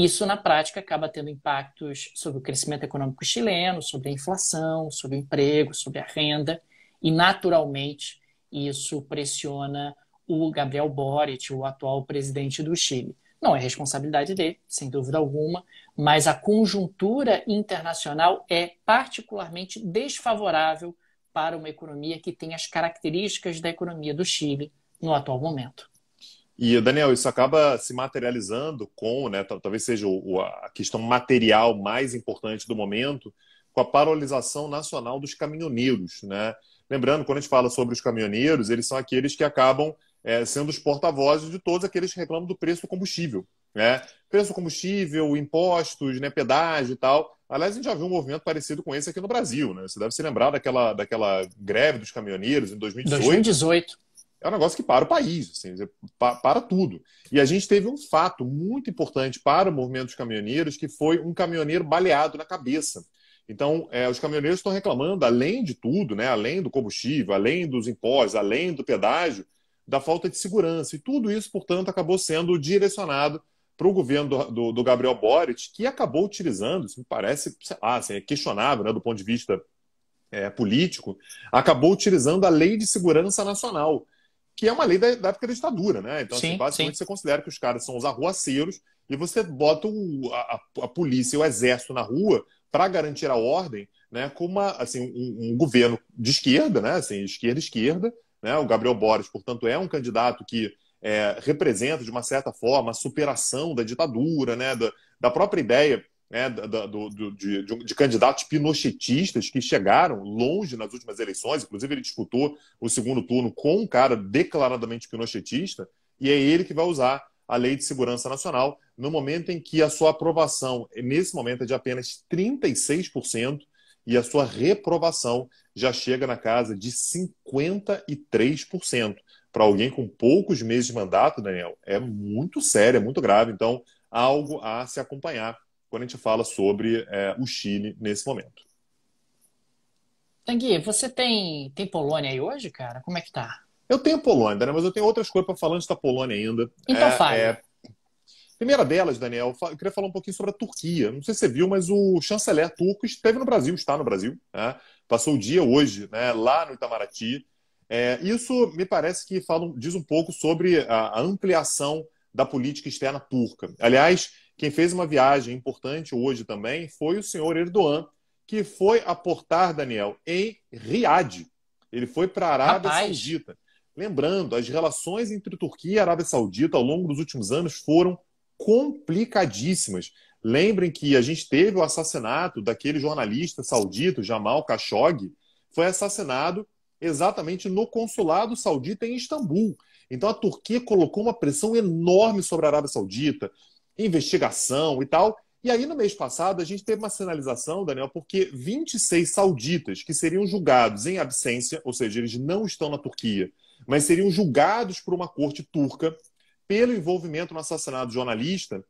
Isso, na prática, acaba tendo impactos sobre o crescimento econômico chileno, sobre a inflação, sobre o emprego, sobre a renda, e, naturalmente, isso pressiona o Gabriel Boric, o atual presidente do Chile. Não é responsabilidade dele, sem dúvida alguma, mas a conjuntura internacional é particularmente desfavorável para uma economia que tem as características da economia do Chile no atual momento. E, Daniel, isso acaba se materializando com, né, talvez seja a questão material mais importante do momento, com a paralisação nacional dos caminhoneiros. Né? Lembrando, quando a gente fala sobre os caminhoneiros, eles são aqueles que acabam é, sendo os porta-vozes de todos aqueles que reclamam do preço do combustível. Né? Preço do combustível, impostos, né, pedágio e tal. Aliás, a gente já viu um movimento parecido com esse aqui no Brasil. Né? Você deve se lembrar daquela, daquela greve dos caminhoneiros em 2018. 2018 é um negócio que para o país, assim, para tudo. E a gente teve um fato muito importante para o movimento dos caminhoneiros, que foi um caminhoneiro baleado na cabeça. Então, é, os caminhoneiros estão reclamando, além de tudo, né, além do combustível, além dos impostos, além do pedágio, da falta de segurança. E tudo isso, portanto, acabou sendo direcionado para o governo do, do, do, Gabriel Boric, que acabou utilizando, isso me parece, sei lá, assim, é questionável né, do ponto de vista é, político, acabou utilizando a Lei de Segurança Nacional, que é uma lei da, da época da ditadura, né? Então, assim, sim, assim, basicamente, sim. você considera que os caras são os arruaceiros e você bota o, a, a, polícia e o exército na rua para garantir a ordem, né? Com uma, assim, um, um, governo de esquerda, né? Assim, esquerda, esquerda, né? O Gabriel Boris, portanto, é um candidato que é, representa, de uma certa forma, a superação da ditadura, né? Da, da própria ideia né, do, do, de, de, candidatos pinochetistas que chegaram longe nas últimas eleições, inclusive ele disputou o segundo turno com um cara declaradamente pinochetista, e é ele que vai usar a Lei de Segurança Nacional no momento em que a sua aprovação, nesse momento, é de apenas 36% e a sua reprovação já chega na casa de 53%. Para alguém com poucos meses de mandato, Daniel, é muito sério, é muito grave. Então, algo a se acompanhar quando a gente fala sobre é, o Chile nesse momento. Tanguy, você tem, tem Polônia aí hoje, cara? Como é que tá? Eu tenho Polônia, né? mas eu tenho outras coisas para falar antes da Polônia ainda. Então é, É... Primeira delas, Daniel, eu queria falar um pouquinho sobre a Turquia. Não sei se você viu, mas o chanceler turco esteve no Brasil, está no Brasil. Né? Passou o dia hoje né, lá no Itamaraty. É, isso me parece que fala, diz um pouco sobre a, a ampliação da política externa turca. Aliás, quem fez uma viagem importante hoje também foi o senhor Erdogan, que foi aportar, Daniel, em Riad. Ele foi para a Arábia Rapaz. Saudita. Lembrando, as relações entre Turquia e Arábia Saudita ao longo dos últimos anos foram complicadíssimas. Lembrem que a gente teve o assassinato daquele jornalista saudita, Jamal Khashoggi, foi assassinado exatamente no consulado saudita em Istambul. Então a Turquia colocou uma pressão enorme sobre a Arábia Saudita investigação e tal. E aí, no mês passado, a gente teve uma sinalização, Daniel, porque 26 sauditas que seriam julgados em absência, ou seja, eles não estão na Turquia, mas seriam julgados por uma corte turca pelo envolvimento no assassinato de jornalista,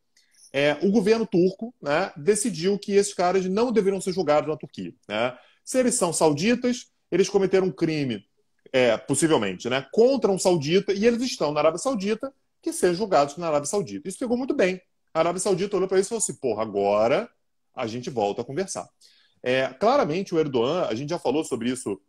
é, o governo turco né, decidiu que esses caras não deveriam ser julgados na Turquia. Né? Se eles são sauditas, eles cometeram um crime, é, possivelmente, né, contra um saudita, e eles estão na Arábia Saudita, que sejam julgados na Arábia Saudita. Isso pegou muito bem a Arábia Saudita olhou para isso e falou assim: porra, agora a gente volta a conversar. É, claramente, o Erdogan, a gente já falou sobre isso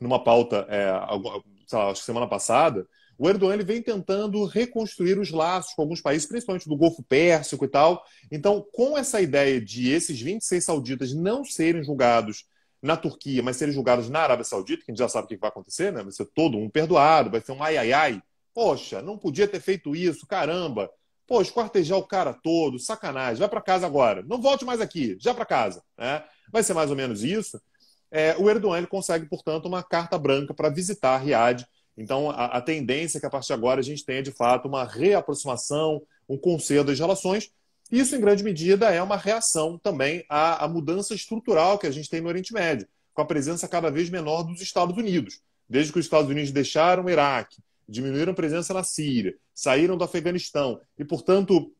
numa pauta, é, lá, acho que semana passada. O Erdogan ele vem tentando reconstruir os laços com alguns países, principalmente do Golfo Pérsico e tal. Então, com essa ideia de esses 26 sauditas não serem julgados na Turquia, mas serem julgados na Arábia Saudita, que a gente já sabe o que vai acontecer, né? Vai ser todo um perdoado, vai ser um ai ai ai. Poxa, não podia ter feito isso, caramba pô, esquartejar o cara todo, sacanagem, vai para casa agora, não volte mais aqui, já para casa. Né? Vai ser mais ou menos isso. É, o Erdogan ele consegue, portanto, uma carta branca para visitar Riad. Então, a, a, tendência é que a partir de agora a gente tenha, de fato, uma reaproximação, um conselho das relações. Isso, em grande medida, é uma reação também à, à mudança estrutural que a gente tem no Oriente Médio, com a presença cada vez menor dos Estados Unidos. Desde que os Estados Unidos deixaram o Iraque, diminuíram a presença na Síria, saíram do Afeganistão e, portanto,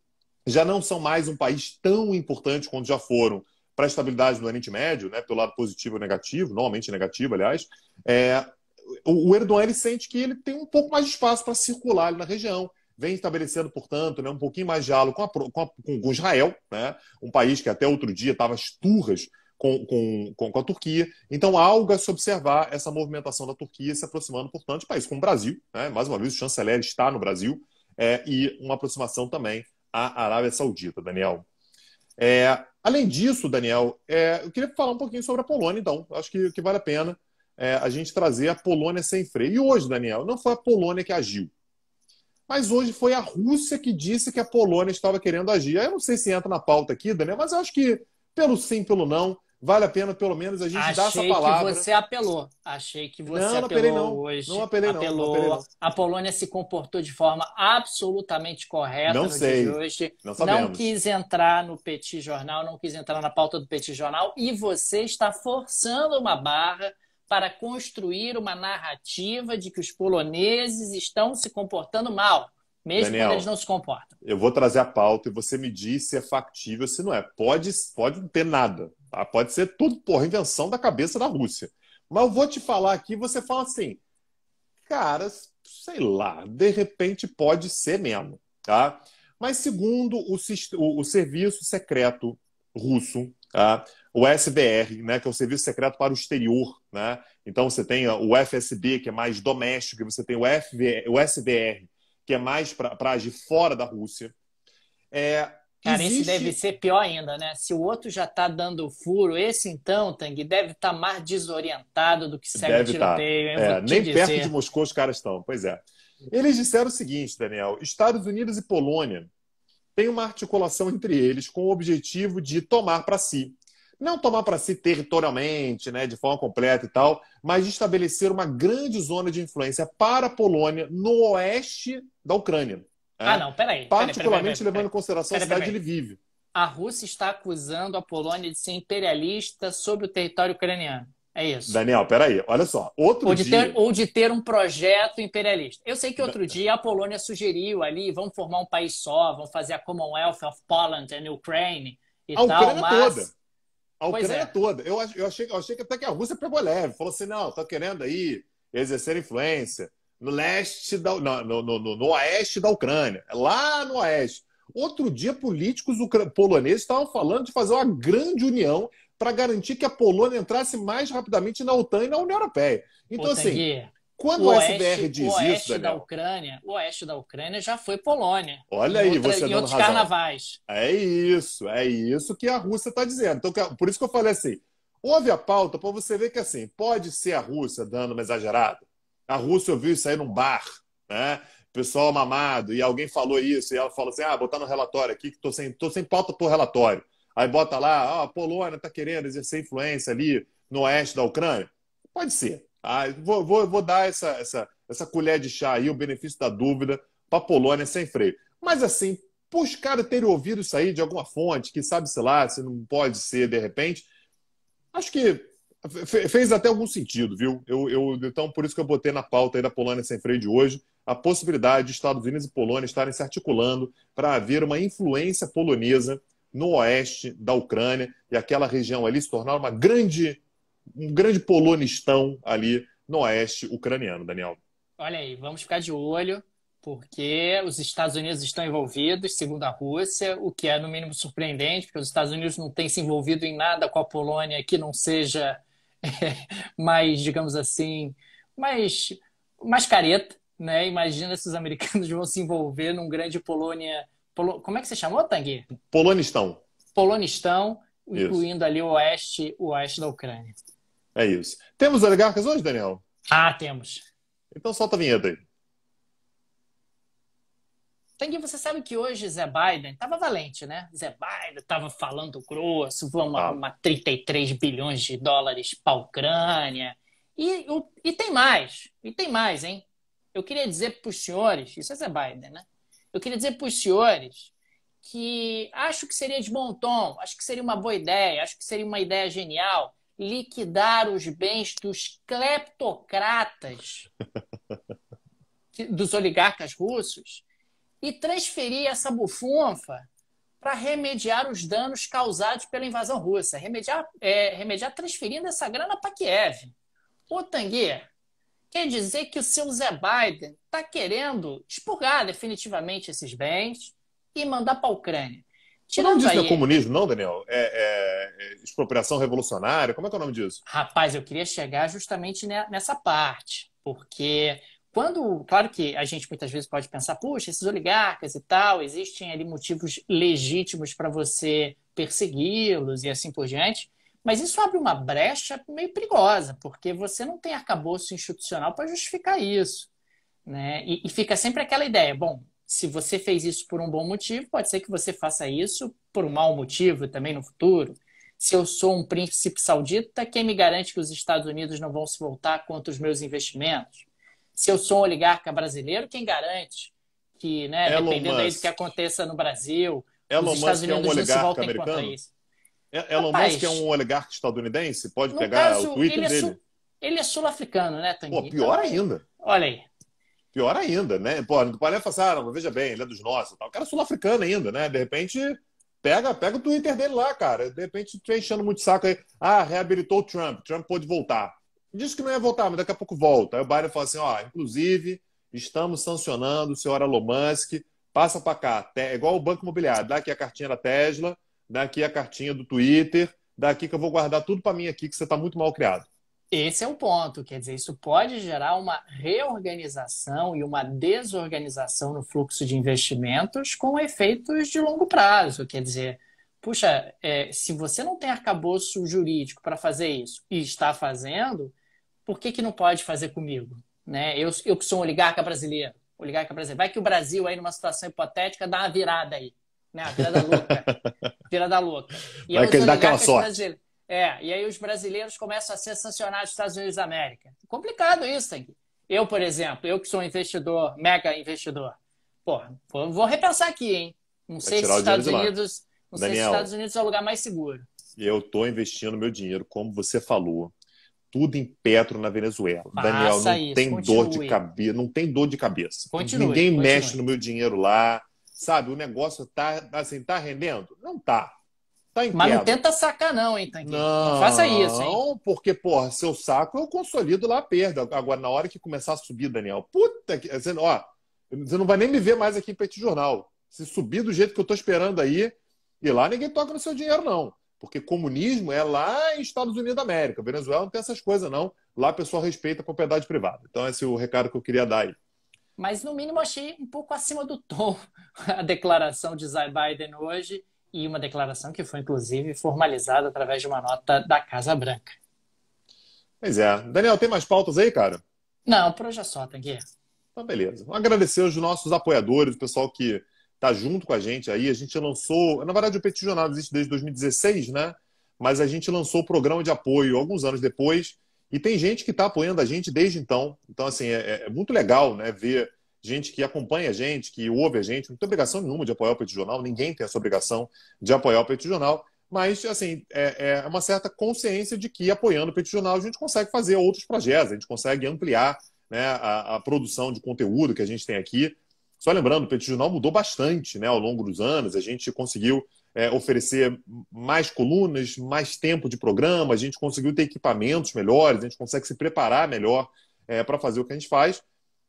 já não são mais um país tão importante quanto já foram para a estabilidade do Oriente Médio, né, pelo lado positivo ou negativo, normalmente negativo, aliás, é, o, Erdogan ele sente que ele tem um pouco mais de espaço para circular ali na região. Vem estabelecendo, portanto, né, um pouquinho mais de diálogo com, a, com, a, com Israel, né, um país que até outro dia estava às turras com, com, com, a Turquia. Então, algo a se observar essa movimentação da Turquia se aproximando, portanto, de países como o Brasil. Né? Mais uma vez, o chanceler está no Brasil é, e uma aproximação também à Arábia Saudita, Daniel. É, além disso, Daniel, é, eu queria falar um pouquinho sobre a Polônia, então. Acho que, que vale a pena é, a gente trazer a Polônia sem freio. E hoje, Daniel, não foi a Polônia que agiu. Mas hoje foi a Rússia que disse que a Polônia estava querendo agir. Eu não sei se entra na pauta aqui, Daniel, mas eu acho que, pelo sim, pelo não, vale a pena pelo menos a gente Achei dar essa palavra. Achei que você apelou. Achei que você não, não apelou apelei, não. hoje. Não apelei, apelou. não. apelei, não. A Polônia se comportou de forma absolutamente correta não no sei. dia de hoje. Não, sabemos. não quis entrar no Petit Jornal, não quis entrar na pauta do Petit Jornal e você está forçando uma barra para construir uma narrativa de que os poloneses estão se comportando mal. Mesmo Daniel, quando eles não se comportam. Eu vou trazer a pauta e você me diz se é factível, se não é. Pode, pode não ter nada. Tá? Pode ser tudo, porra, invenção da cabeça da Rússia. Mas eu vou te falar aqui, você fala assim, cara, sei lá, de repente pode ser mesmo. Tá? Mas segundo o, o, serviço secreto russo, tá? o SBR, né, que é o Serviço Secreto para o Exterior. Né? Então você tem o FSB, que é mais doméstico, e você tem o, FV, o SBR, que é mais para agir fora da Rússia. É, Cara, Existe... esse deve ser pior ainda, né? Se o outro já tá dando furo, esse então, Tang, deve estar tá mais desorientado do que segue deve tá. tiroteio. Tá. É, nem dizer. perto de Moscou os caras estão, pois é. Eles disseram o seguinte, Daniel: Estados Unidos e Polônia têm uma articulação entre eles com o objetivo de tomar para si. Não tomar para si territorialmente, né, de forma completa e tal, mas de estabelecer uma grande zona de influência para a Polônia no oeste da Ucrânia. É? Ah, não, peraí. Particularmente levando em consideração a cidade onde ele vive. A Rússia está acusando a Polônia de ser imperialista sobre o território ucraniano. É isso. Daniel, peraí, olha só. Outro ou de, dia... ter, ou de ter um projeto imperialista. Eu sei que outro dia a Polônia sugeriu ali, vamos formar um país só, vamos fazer a Commonwealth of Poland and Ukraine e a tal, Ucrânia mas... toda. A Ucrânia é. toda. Eu, eu, achei, eu achei que até que a Rússia pegou leve. Falou assim, não, tá querendo aí exercer influência no leste da, no, no, no, no, oeste da Ucrânia, é lá no oeste. Outro dia, políticos poloneses estavam falando de fazer uma grande união para garantir que a Polônia entrasse mais rapidamente na OTAN e na União Europeia. Então, Puta assim, que... quando o, o SBR oeste, diz o oeste isso, Daniel, da Ucrânia, o oeste da Ucrânia já foi Polônia. Olha aí, outra, você dando outros razão. carnavais. É isso, é isso que a Rússia está dizendo. Então, por isso que eu falei assim, houve a pauta para você ver que assim, pode ser a Rússia dando uma exagerada, a Rússia ouviu isso aí num bar, né? pessoal mamado, e alguém falou isso, e ela falou assim: ah, botar no relatório aqui, que tô sem, tô sem pauta pro relatório. Aí bota lá, ah, a Polônia tá querendo exercer influência ali no oeste da Ucrânia. Pode ser. Ah, vou, vou, vou dar essa, essa, essa colher de chá aí, o benefício da dúvida, para a Polônia sem freio. Mas assim, por os caras terem ouvido isso aí de alguma fonte, que sabe-se lá, se não pode ser de repente, acho que Fez até algum sentido, viu? Eu, eu, então, por isso que eu botei na pauta aí da Polônia sem freio de hoje a possibilidade de Estados Unidos e Polônia estarem se articulando para haver uma influência polonesa no oeste da Ucrânia e aquela região ali se tornar uma grande, um grande polonistão ali no oeste ucraniano, Daniel. Olha aí, vamos ficar de olho, porque os Estados Unidos estão envolvidos, segundo a Rússia, o que é no mínimo surpreendente, porque os Estados Unidos não têm se envolvido em nada com a Polônia que não seja mais, digamos assim, mais, mais careta, né? Imagina se os americanos vão se envolver num grande Polônia. Polo... Como é que você chamou, Tanguy? Polonistão. Polonistão, isso. incluindo ali o oeste, o oeste da Ucrânia. É isso. Temos oligarcas hoje, Daniel? Ah, temos. Então solta a vinheta aí. Tanguy, você sabe que hoje Zé Biden estava valente, né? Zé Biden estava falando grosso, vamos ah. arrumar 33 bilhões de dólares para a Ucrânia. E, e tem mais, e tem mais, hein? Eu queria dizer para os senhores, isso é Zé Biden, né? Eu queria dizer para os senhores que acho que seria de bom tom, acho que seria uma boa ideia, acho que seria uma ideia genial liquidar os bens dos kleptocratas, dos oligarcas russos, e transferir essa bufunfa para remediar os danos causados pela invasão russa. Remediar, é, remediar transferindo essa grana para Kiev. Ô, Tanguy, quer dizer que o seu Zé Biden está querendo expurgar definitivamente esses bens e mandar para a Ucrânia. Tirando não diz que é comunismo, não, Daniel? É, é, é, expropriação revolucionária? Como é que é o nome disso? Rapaz, eu queria chegar justamente nessa parte, porque quando, claro que a gente muitas vezes pode pensar, puxa, esses oligarcas e tal, existem ali motivos legítimos para você persegui-los e assim por diante, mas isso abre uma brecha meio perigosa, porque você não tem arcabouço institucional para justificar isso. Né? E, e fica sempre aquela ideia, bom, se você fez isso por um bom motivo, pode ser que você faça isso por um mau motivo também no futuro. Se eu sou um príncipe saudita, quem me garante que os Estados Unidos não vão se voltar contra os meus investimentos? se eu sou um oligarca brasileiro, quem garante que, né, Elon dependendo Musk. do que aconteça no Brasil, Elon os Estados Musk Unidos é um oligarca isso é, Elon Rapaz, Musk é um oligarca estadunidense? Pode pegar caso, o Twitter ele é dele? É Ele é sul-africano, né, Tanguy? Pô, pior então, ainda. Olha aí. Pior ainda, né? Pô, não pode passar, ah, veja bem, ele é dos nossos. Tal. O cara é sul-africano ainda, né? De repente, pega, pega o Twitter dele lá, cara. De repente, tu enchendo muito saco aí. Ah, reabilitou o Trump. Trump pôde voltar disse que não ia voltar, mas daqui a pouco volta. Aí o Biden falou assim: ó, inclusive, estamos sancionando o senhor Elon Musk, passa para cá, é igual o banco imobiliário, dá aqui a cartinha da Tesla, dá aqui a cartinha do Twitter, daqui que eu vou guardar tudo para mim aqui, que você está muito mal criado. Esse é o ponto, quer dizer, isso pode gerar uma reorganização e uma desorganização no fluxo de investimentos com efeitos de longo prazo. Quer dizer, puxa, é, se você não tem arcabouço jurídico para fazer isso e está fazendo, por que, que não pode fazer comigo? Né? Eu, eu que sou um oligarca brasileiro. Oligarca brasileiro. Vai que o Brasil aí, numa situação hipotética, dá uma virada aí. Né? A virada louca. virada louca. E Vai que ele dá aquela sorte. É, e aí os brasileiros começam a ser sancionados nos Estados Unidos da América. Complicado isso, Tank. Eu, por exemplo, eu que sou um investidor, mega investidor. Pô, vou repensar aqui, hein? Não Vai sei se os Estados Unidos, não Daniel, sei se Estados Unidos é o lugar mais seguro. Eu estou investindo meu dinheiro, como você falou, tudo em Petro na Venezuela. Daniel, não isso, tem continue. dor de cabeça, não tem dor de cabeça. Continue, Ninguém continue. mexe no meu dinheiro lá. Sabe, o negócio tá assim, tá rendendo? Não tá. Tá em Mas não tenta sacar, não, hein, Não, não faça isso, hein? Não, porque, porra, se eu saco, eu consolido lá a perda. Agora, na hora que começar a subir, Daniel, puta que. Assim, ó, você não vai nem me ver mais aqui em Petit Jornal. Se subir do jeito que eu tô esperando aí, e lá ninguém toca no seu dinheiro, não. Porque comunismo é lá em Estados Unidos da América. Venezuela não tem essas coisas, não. Lá o pessoal respeita a propriedade privada. Então, esse é o recado que eu queria dar aí. Mas, no mínimo, achei um pouco acima do tom a declaração de Zay Biden hoje e uma declaração que foi, inclusive, formalizada através de uma nota da Casa Branca. Pois é. Daniel, tem mais pautas aí, cara? Não, por hoje é só, Tanguy. Tá, então, beleza. Agradecer aos nossos apoiadores, o pessoal que está junto com a gente aí. A gente lançou, na verdade, o Petit Jornal existe desde 2016, né? Mas a gente lançou o programa de apoio alguns anos depois. E tem gente que está apoiando a gente desde então. Então, assim, é, é, é, muito legal né, ver gente que acompanha a gente, que ouve a gente. Não tem obrigação nenhuma de apoiar o Petit Jornal, ninguém tem essa obrigação de apoiar o Petit Jornal. Mas, assim, é, é uma certa consciência de que apoiando o Petit Jornal a gente consegue fazer outros projetos, a gente consegue ampliar né, a, a produção de conteúdo que a gente tem aqui. Só lembrando, o Petit Jornal mudou bastante né, ao longo dos anos. A gente conseguiu é, oferecer mais colunas, mais tempo de programa, a gente conseguiu ter equipamentos melhores, a gente consegue se preparar melhor é, para fazer o que a gente faz.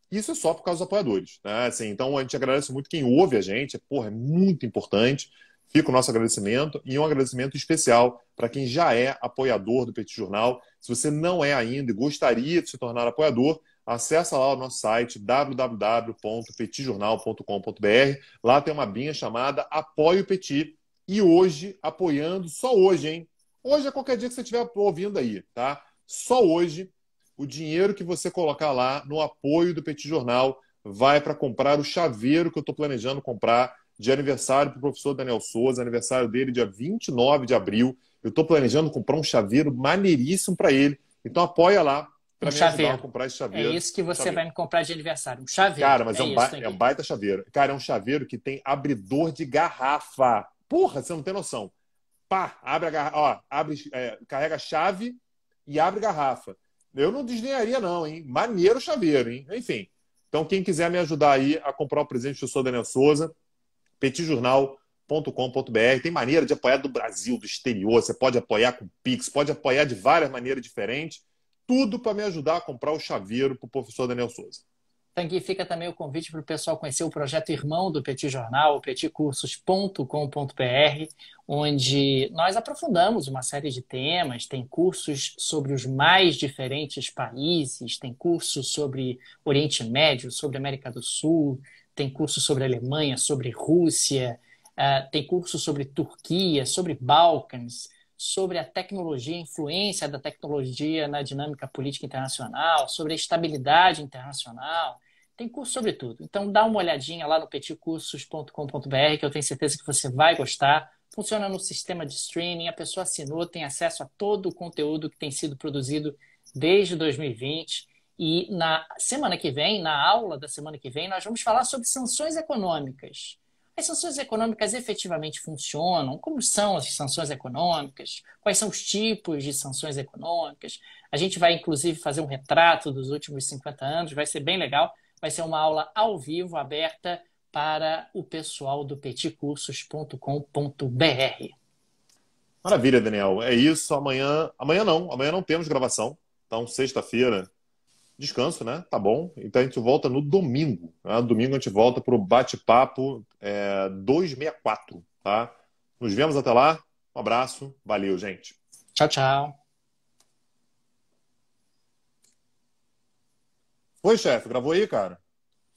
Isso é só por causa dos apoiadores. Né? Assim, então, a gente agradece muito quem ouve a gente. Porra, é muito importante. Fica o nosso agradecimento e um agradecimento especial para quem já é apoiador do Petit Jornal. Se você não é ainda e gostaria de se tornar apoiador, Acesse lá o nosso site www.petitjornal.com.br. Lá tem uma binha chamada Apoio Petit. E hoje, apoiando, só hoje, hein? Hoje é qualquer dia que você estiver ouvindo aí, tá? Só hoje, o dinheiro que você colocar lá no apoio do Petit Jornal vai para comprar o chaveiro que eu estou planejando comprar de aniversário para o professor Daniel Souza, aniversário dele dia 29 de abril. Eu estou planejando comprar um chaveiro maneiríssimo para ele. Então apoia lá, Pra um me chaveiro. a comprar esse é chaveiro. É isso que você vai me comprar de aniversário, um chaveiro. Cara, mas é, é um, ba é um baita chaveiro. Cara, é um chaveiro que tem abridor de garrafa. Porra, você não tem noção. Pá, abre a garrafa, ó, abre, é, carrega a chave e abre garrafa. Eu não desdenharia não, hein? Maneiro chaveiro, hein? Enfim. Então, quem quiser me ajudar aí a comprar o presente, eu sou Daniel Souza, petijornal.com.br. Tem maneira de apoiar do Brasil, do exterior. Você pode apoiar com Pix, pode apoiar de várias maneiras diferentes tudo para me ajudar a comprar o chaveiro para o professor Daniel Souza. Tanguy, então, fica também o convite para o pessoal conhecer o projeto Irmão do Petit Jornal, petitcursos.com.br, onde nós aprofundamos uma série de temas, tem cursos sobre os mais diferentes países, tem cursos sobre Oriente Médio, sobre América do Sul, tem cursos sobre Alemanha, sobre Rússia, eh, tem cursos sobre Turquia, sobre Balcãs sobre a tecnologia, a influência da tecnologia na dinâmica política internacional, sobre a estabilidade internacional. Tem curso sobre tudo. Então dá uma olhadinha lá no peticursos.com.br, que eu tenho certeza que você vai gostar. Funciona no sistema de streaming, a pessoa assinou, tem acesso a todo o conteúdo que tem sido produzido desde 2020. E na semana que vem, na aula da semana que vem, nós vamos falar sobre sanções econômicas. As sanções econômicas efetivamente funcionam? Como são as sanções econômicas? Quais são os tipos de sanções econômicas? A gente vai, inclusive, fazer um retrato dos últimos 50 anos, vai ser bem legal. Vai ser uma aula ao vivo, aberta para o pessoal do peticursos.com.br. Maravilha, Daniel. É isso. Amanhã. Amanhã não. Amanhã não temos gravação. Então, sexta-feira, descanso, né? Tá bom. Então a gente volta no domingo. Né? Domingo a gente volta para o bate-papo é, 264, tá? Nos vemos até lá. Um abraço. Valeu, gente. Tchau, tchau. Foi, chefe. Gravou aí, cara?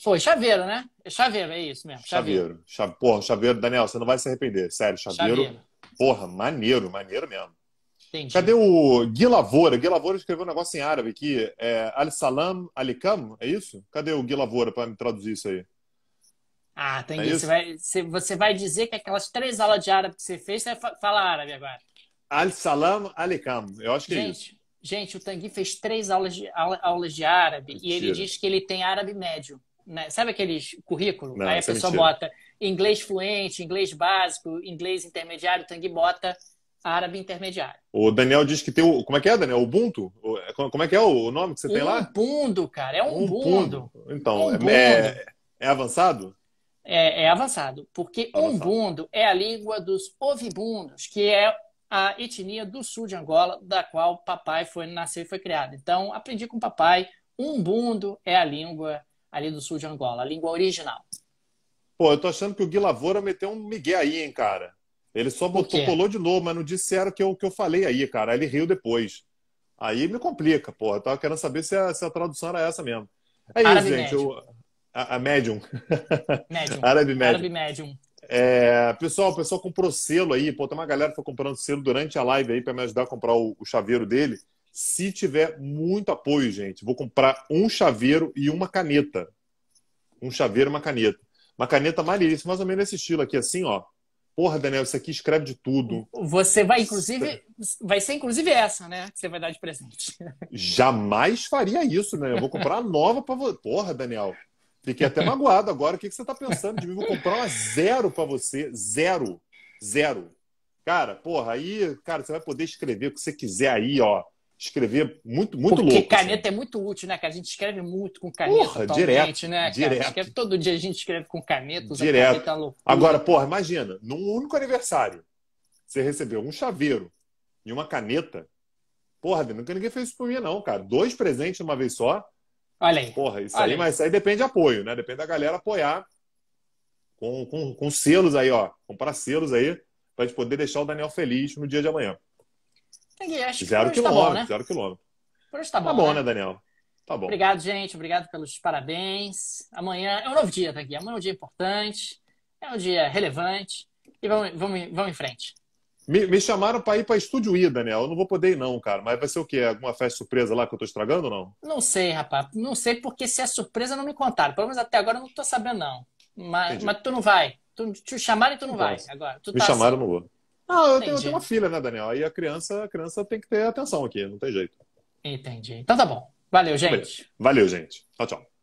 Foi, chaveiro, né? Chaveiro, é isso mesmo. Chaveiro. chaveiro. Porra, chaveiro, Daniel, você não vai se arrepender. Sério, chaveiro. chaveiro. Porra, maneiro, maneiro mesmo. Entendi. Cadê o Gui Lavoura? Gui Lavoura escreveu um negócio em árabe aqui. É, Al-Salam Alikam, é isso? Cadê o Gui Lavoura para me traduzir isso aí? Ah, tem é você, vai, você vai dizer que aquelas três aulas de árabe que você fez, você falar árabe agora. Al-Salam Alikam. Eu acho que é Gente, é isso. Gente, o Tangui fez três aulas de, aulas de árabe mentira. e ele diz que ele tem árabe médio. Né? Sabe aqueles currículo? Não, Aí a é pessoa é bota inglês fluente, inglês básico, inglês intermediário, o Tangui bota árabe intermediário. O Daniel diz que tem o. Como é que é, Daniel? Ubuntu? É, como é que é o nome que você tem lá? Umbundo, cara. É um Umbundo. Então, umbundo. É, é, é avançado? É, é avançado, porque avançado. Umbundo é a língua dos ovibundos, que é a etnia do sul de Angola, da qual papai foi nasceu e foi criado. Então, aprendi com papai. Umbundo é a língua ali do sul de Angola, a língua original. Pô, eu tô achando que o Gui Lavoura meteu um migué aí, hein, cara. Ele só botou, colou de novo, mas não disseram que eu, que eu falei aí, cara. Aí ele riu depois. Aí me complica, porra. Eu tava querendo saber se a, se a tradução era essa mesmo. É isso, gente. Médium. a, a médium. médium. Árabe médium. Árabe médium. É, pessoal, pessoal comprou selo aí. Pô, tem uma galera que foi comprando selo durante a live aí para me ajudar a comprar o, o chaveiro dele. Se tiver muito apoio, gente, vou comprar um chaveiro e uma caneta. Um chaveiro e uma caneta. Uma caneta maneiríssima, mais ou menos nesse estilo aqui, assim, ó. Porra, Daniel, isso aqui escreve de tudo. Você vai, inclusive, vai ser inclusive essa, né? Que você vai dar de presente. Jamais faria isso, né? Eu vou comprar uma nova para você. Porra, Daniel. Fiquei até magoado agora. O que, que você está pensando de mim? Vou comprar uma zero para você. Zero. Zero. Cara, porra, aí, cara, você vai poder escrever o que você quiser aí, ó escrever muito, muito Porque louco. Porque caneta assim. é muito útil, né, que A gente escreve muito com caneta porra, direto, né, Direto. Escreve, todo dia a gente escreve com caneta, usa direto. caneta é loucura. Agora, porra, imagina, num único aniversário, você recebeu um chaveiro e uma caneta. Porra, nunca ninguém fez isso por mim, não, cara. Dois presentes uma vez só. Olha aí. Porra, isso aí, aí, mas isso aí depende de apoio, né? Depende da galera apoiar com, com, com selos aí, ó. Comprar selos aí, pra gente poder deixar o Daniel feliz no dia de amanhã acho zero que quilômetro, tá bom, né? zero quilômetro. Por hoje tá bom, tá bom né? né? Daniel? Tá bom. Obrigado, gente. Obrigado pelos parabéns. Amanhã é um novo dia, tá aqui. Amanhã é um dia importante, é um dia relevante. E vamos, vamos, vamos em frente. Me, me chamaram para ir para Estúdio I, Daniel. Eu não vou poder ir, não, cara. Mas vai ser o quê? Alguma festa surpresa lá que eu tô estragando ou não? Não sei, rapaz. Não sei porque se é surpresa não me contaram. Pelo menos até agora eu não tô sabendo, não. Mas, mas tu não vai. Tu, te chamaram e tu não, não vai. Agora, tu me tá chamaram, assim. não vou. Não, ah, eu tenho, eu tenho, uma filha, né, Daniel? Aí a criança, a criança tem que ter atenção aqui, não tem jeito. Entendi. Então tá bom. Valeu, gente. Valeu, Valeu gente. Tchau, tchau.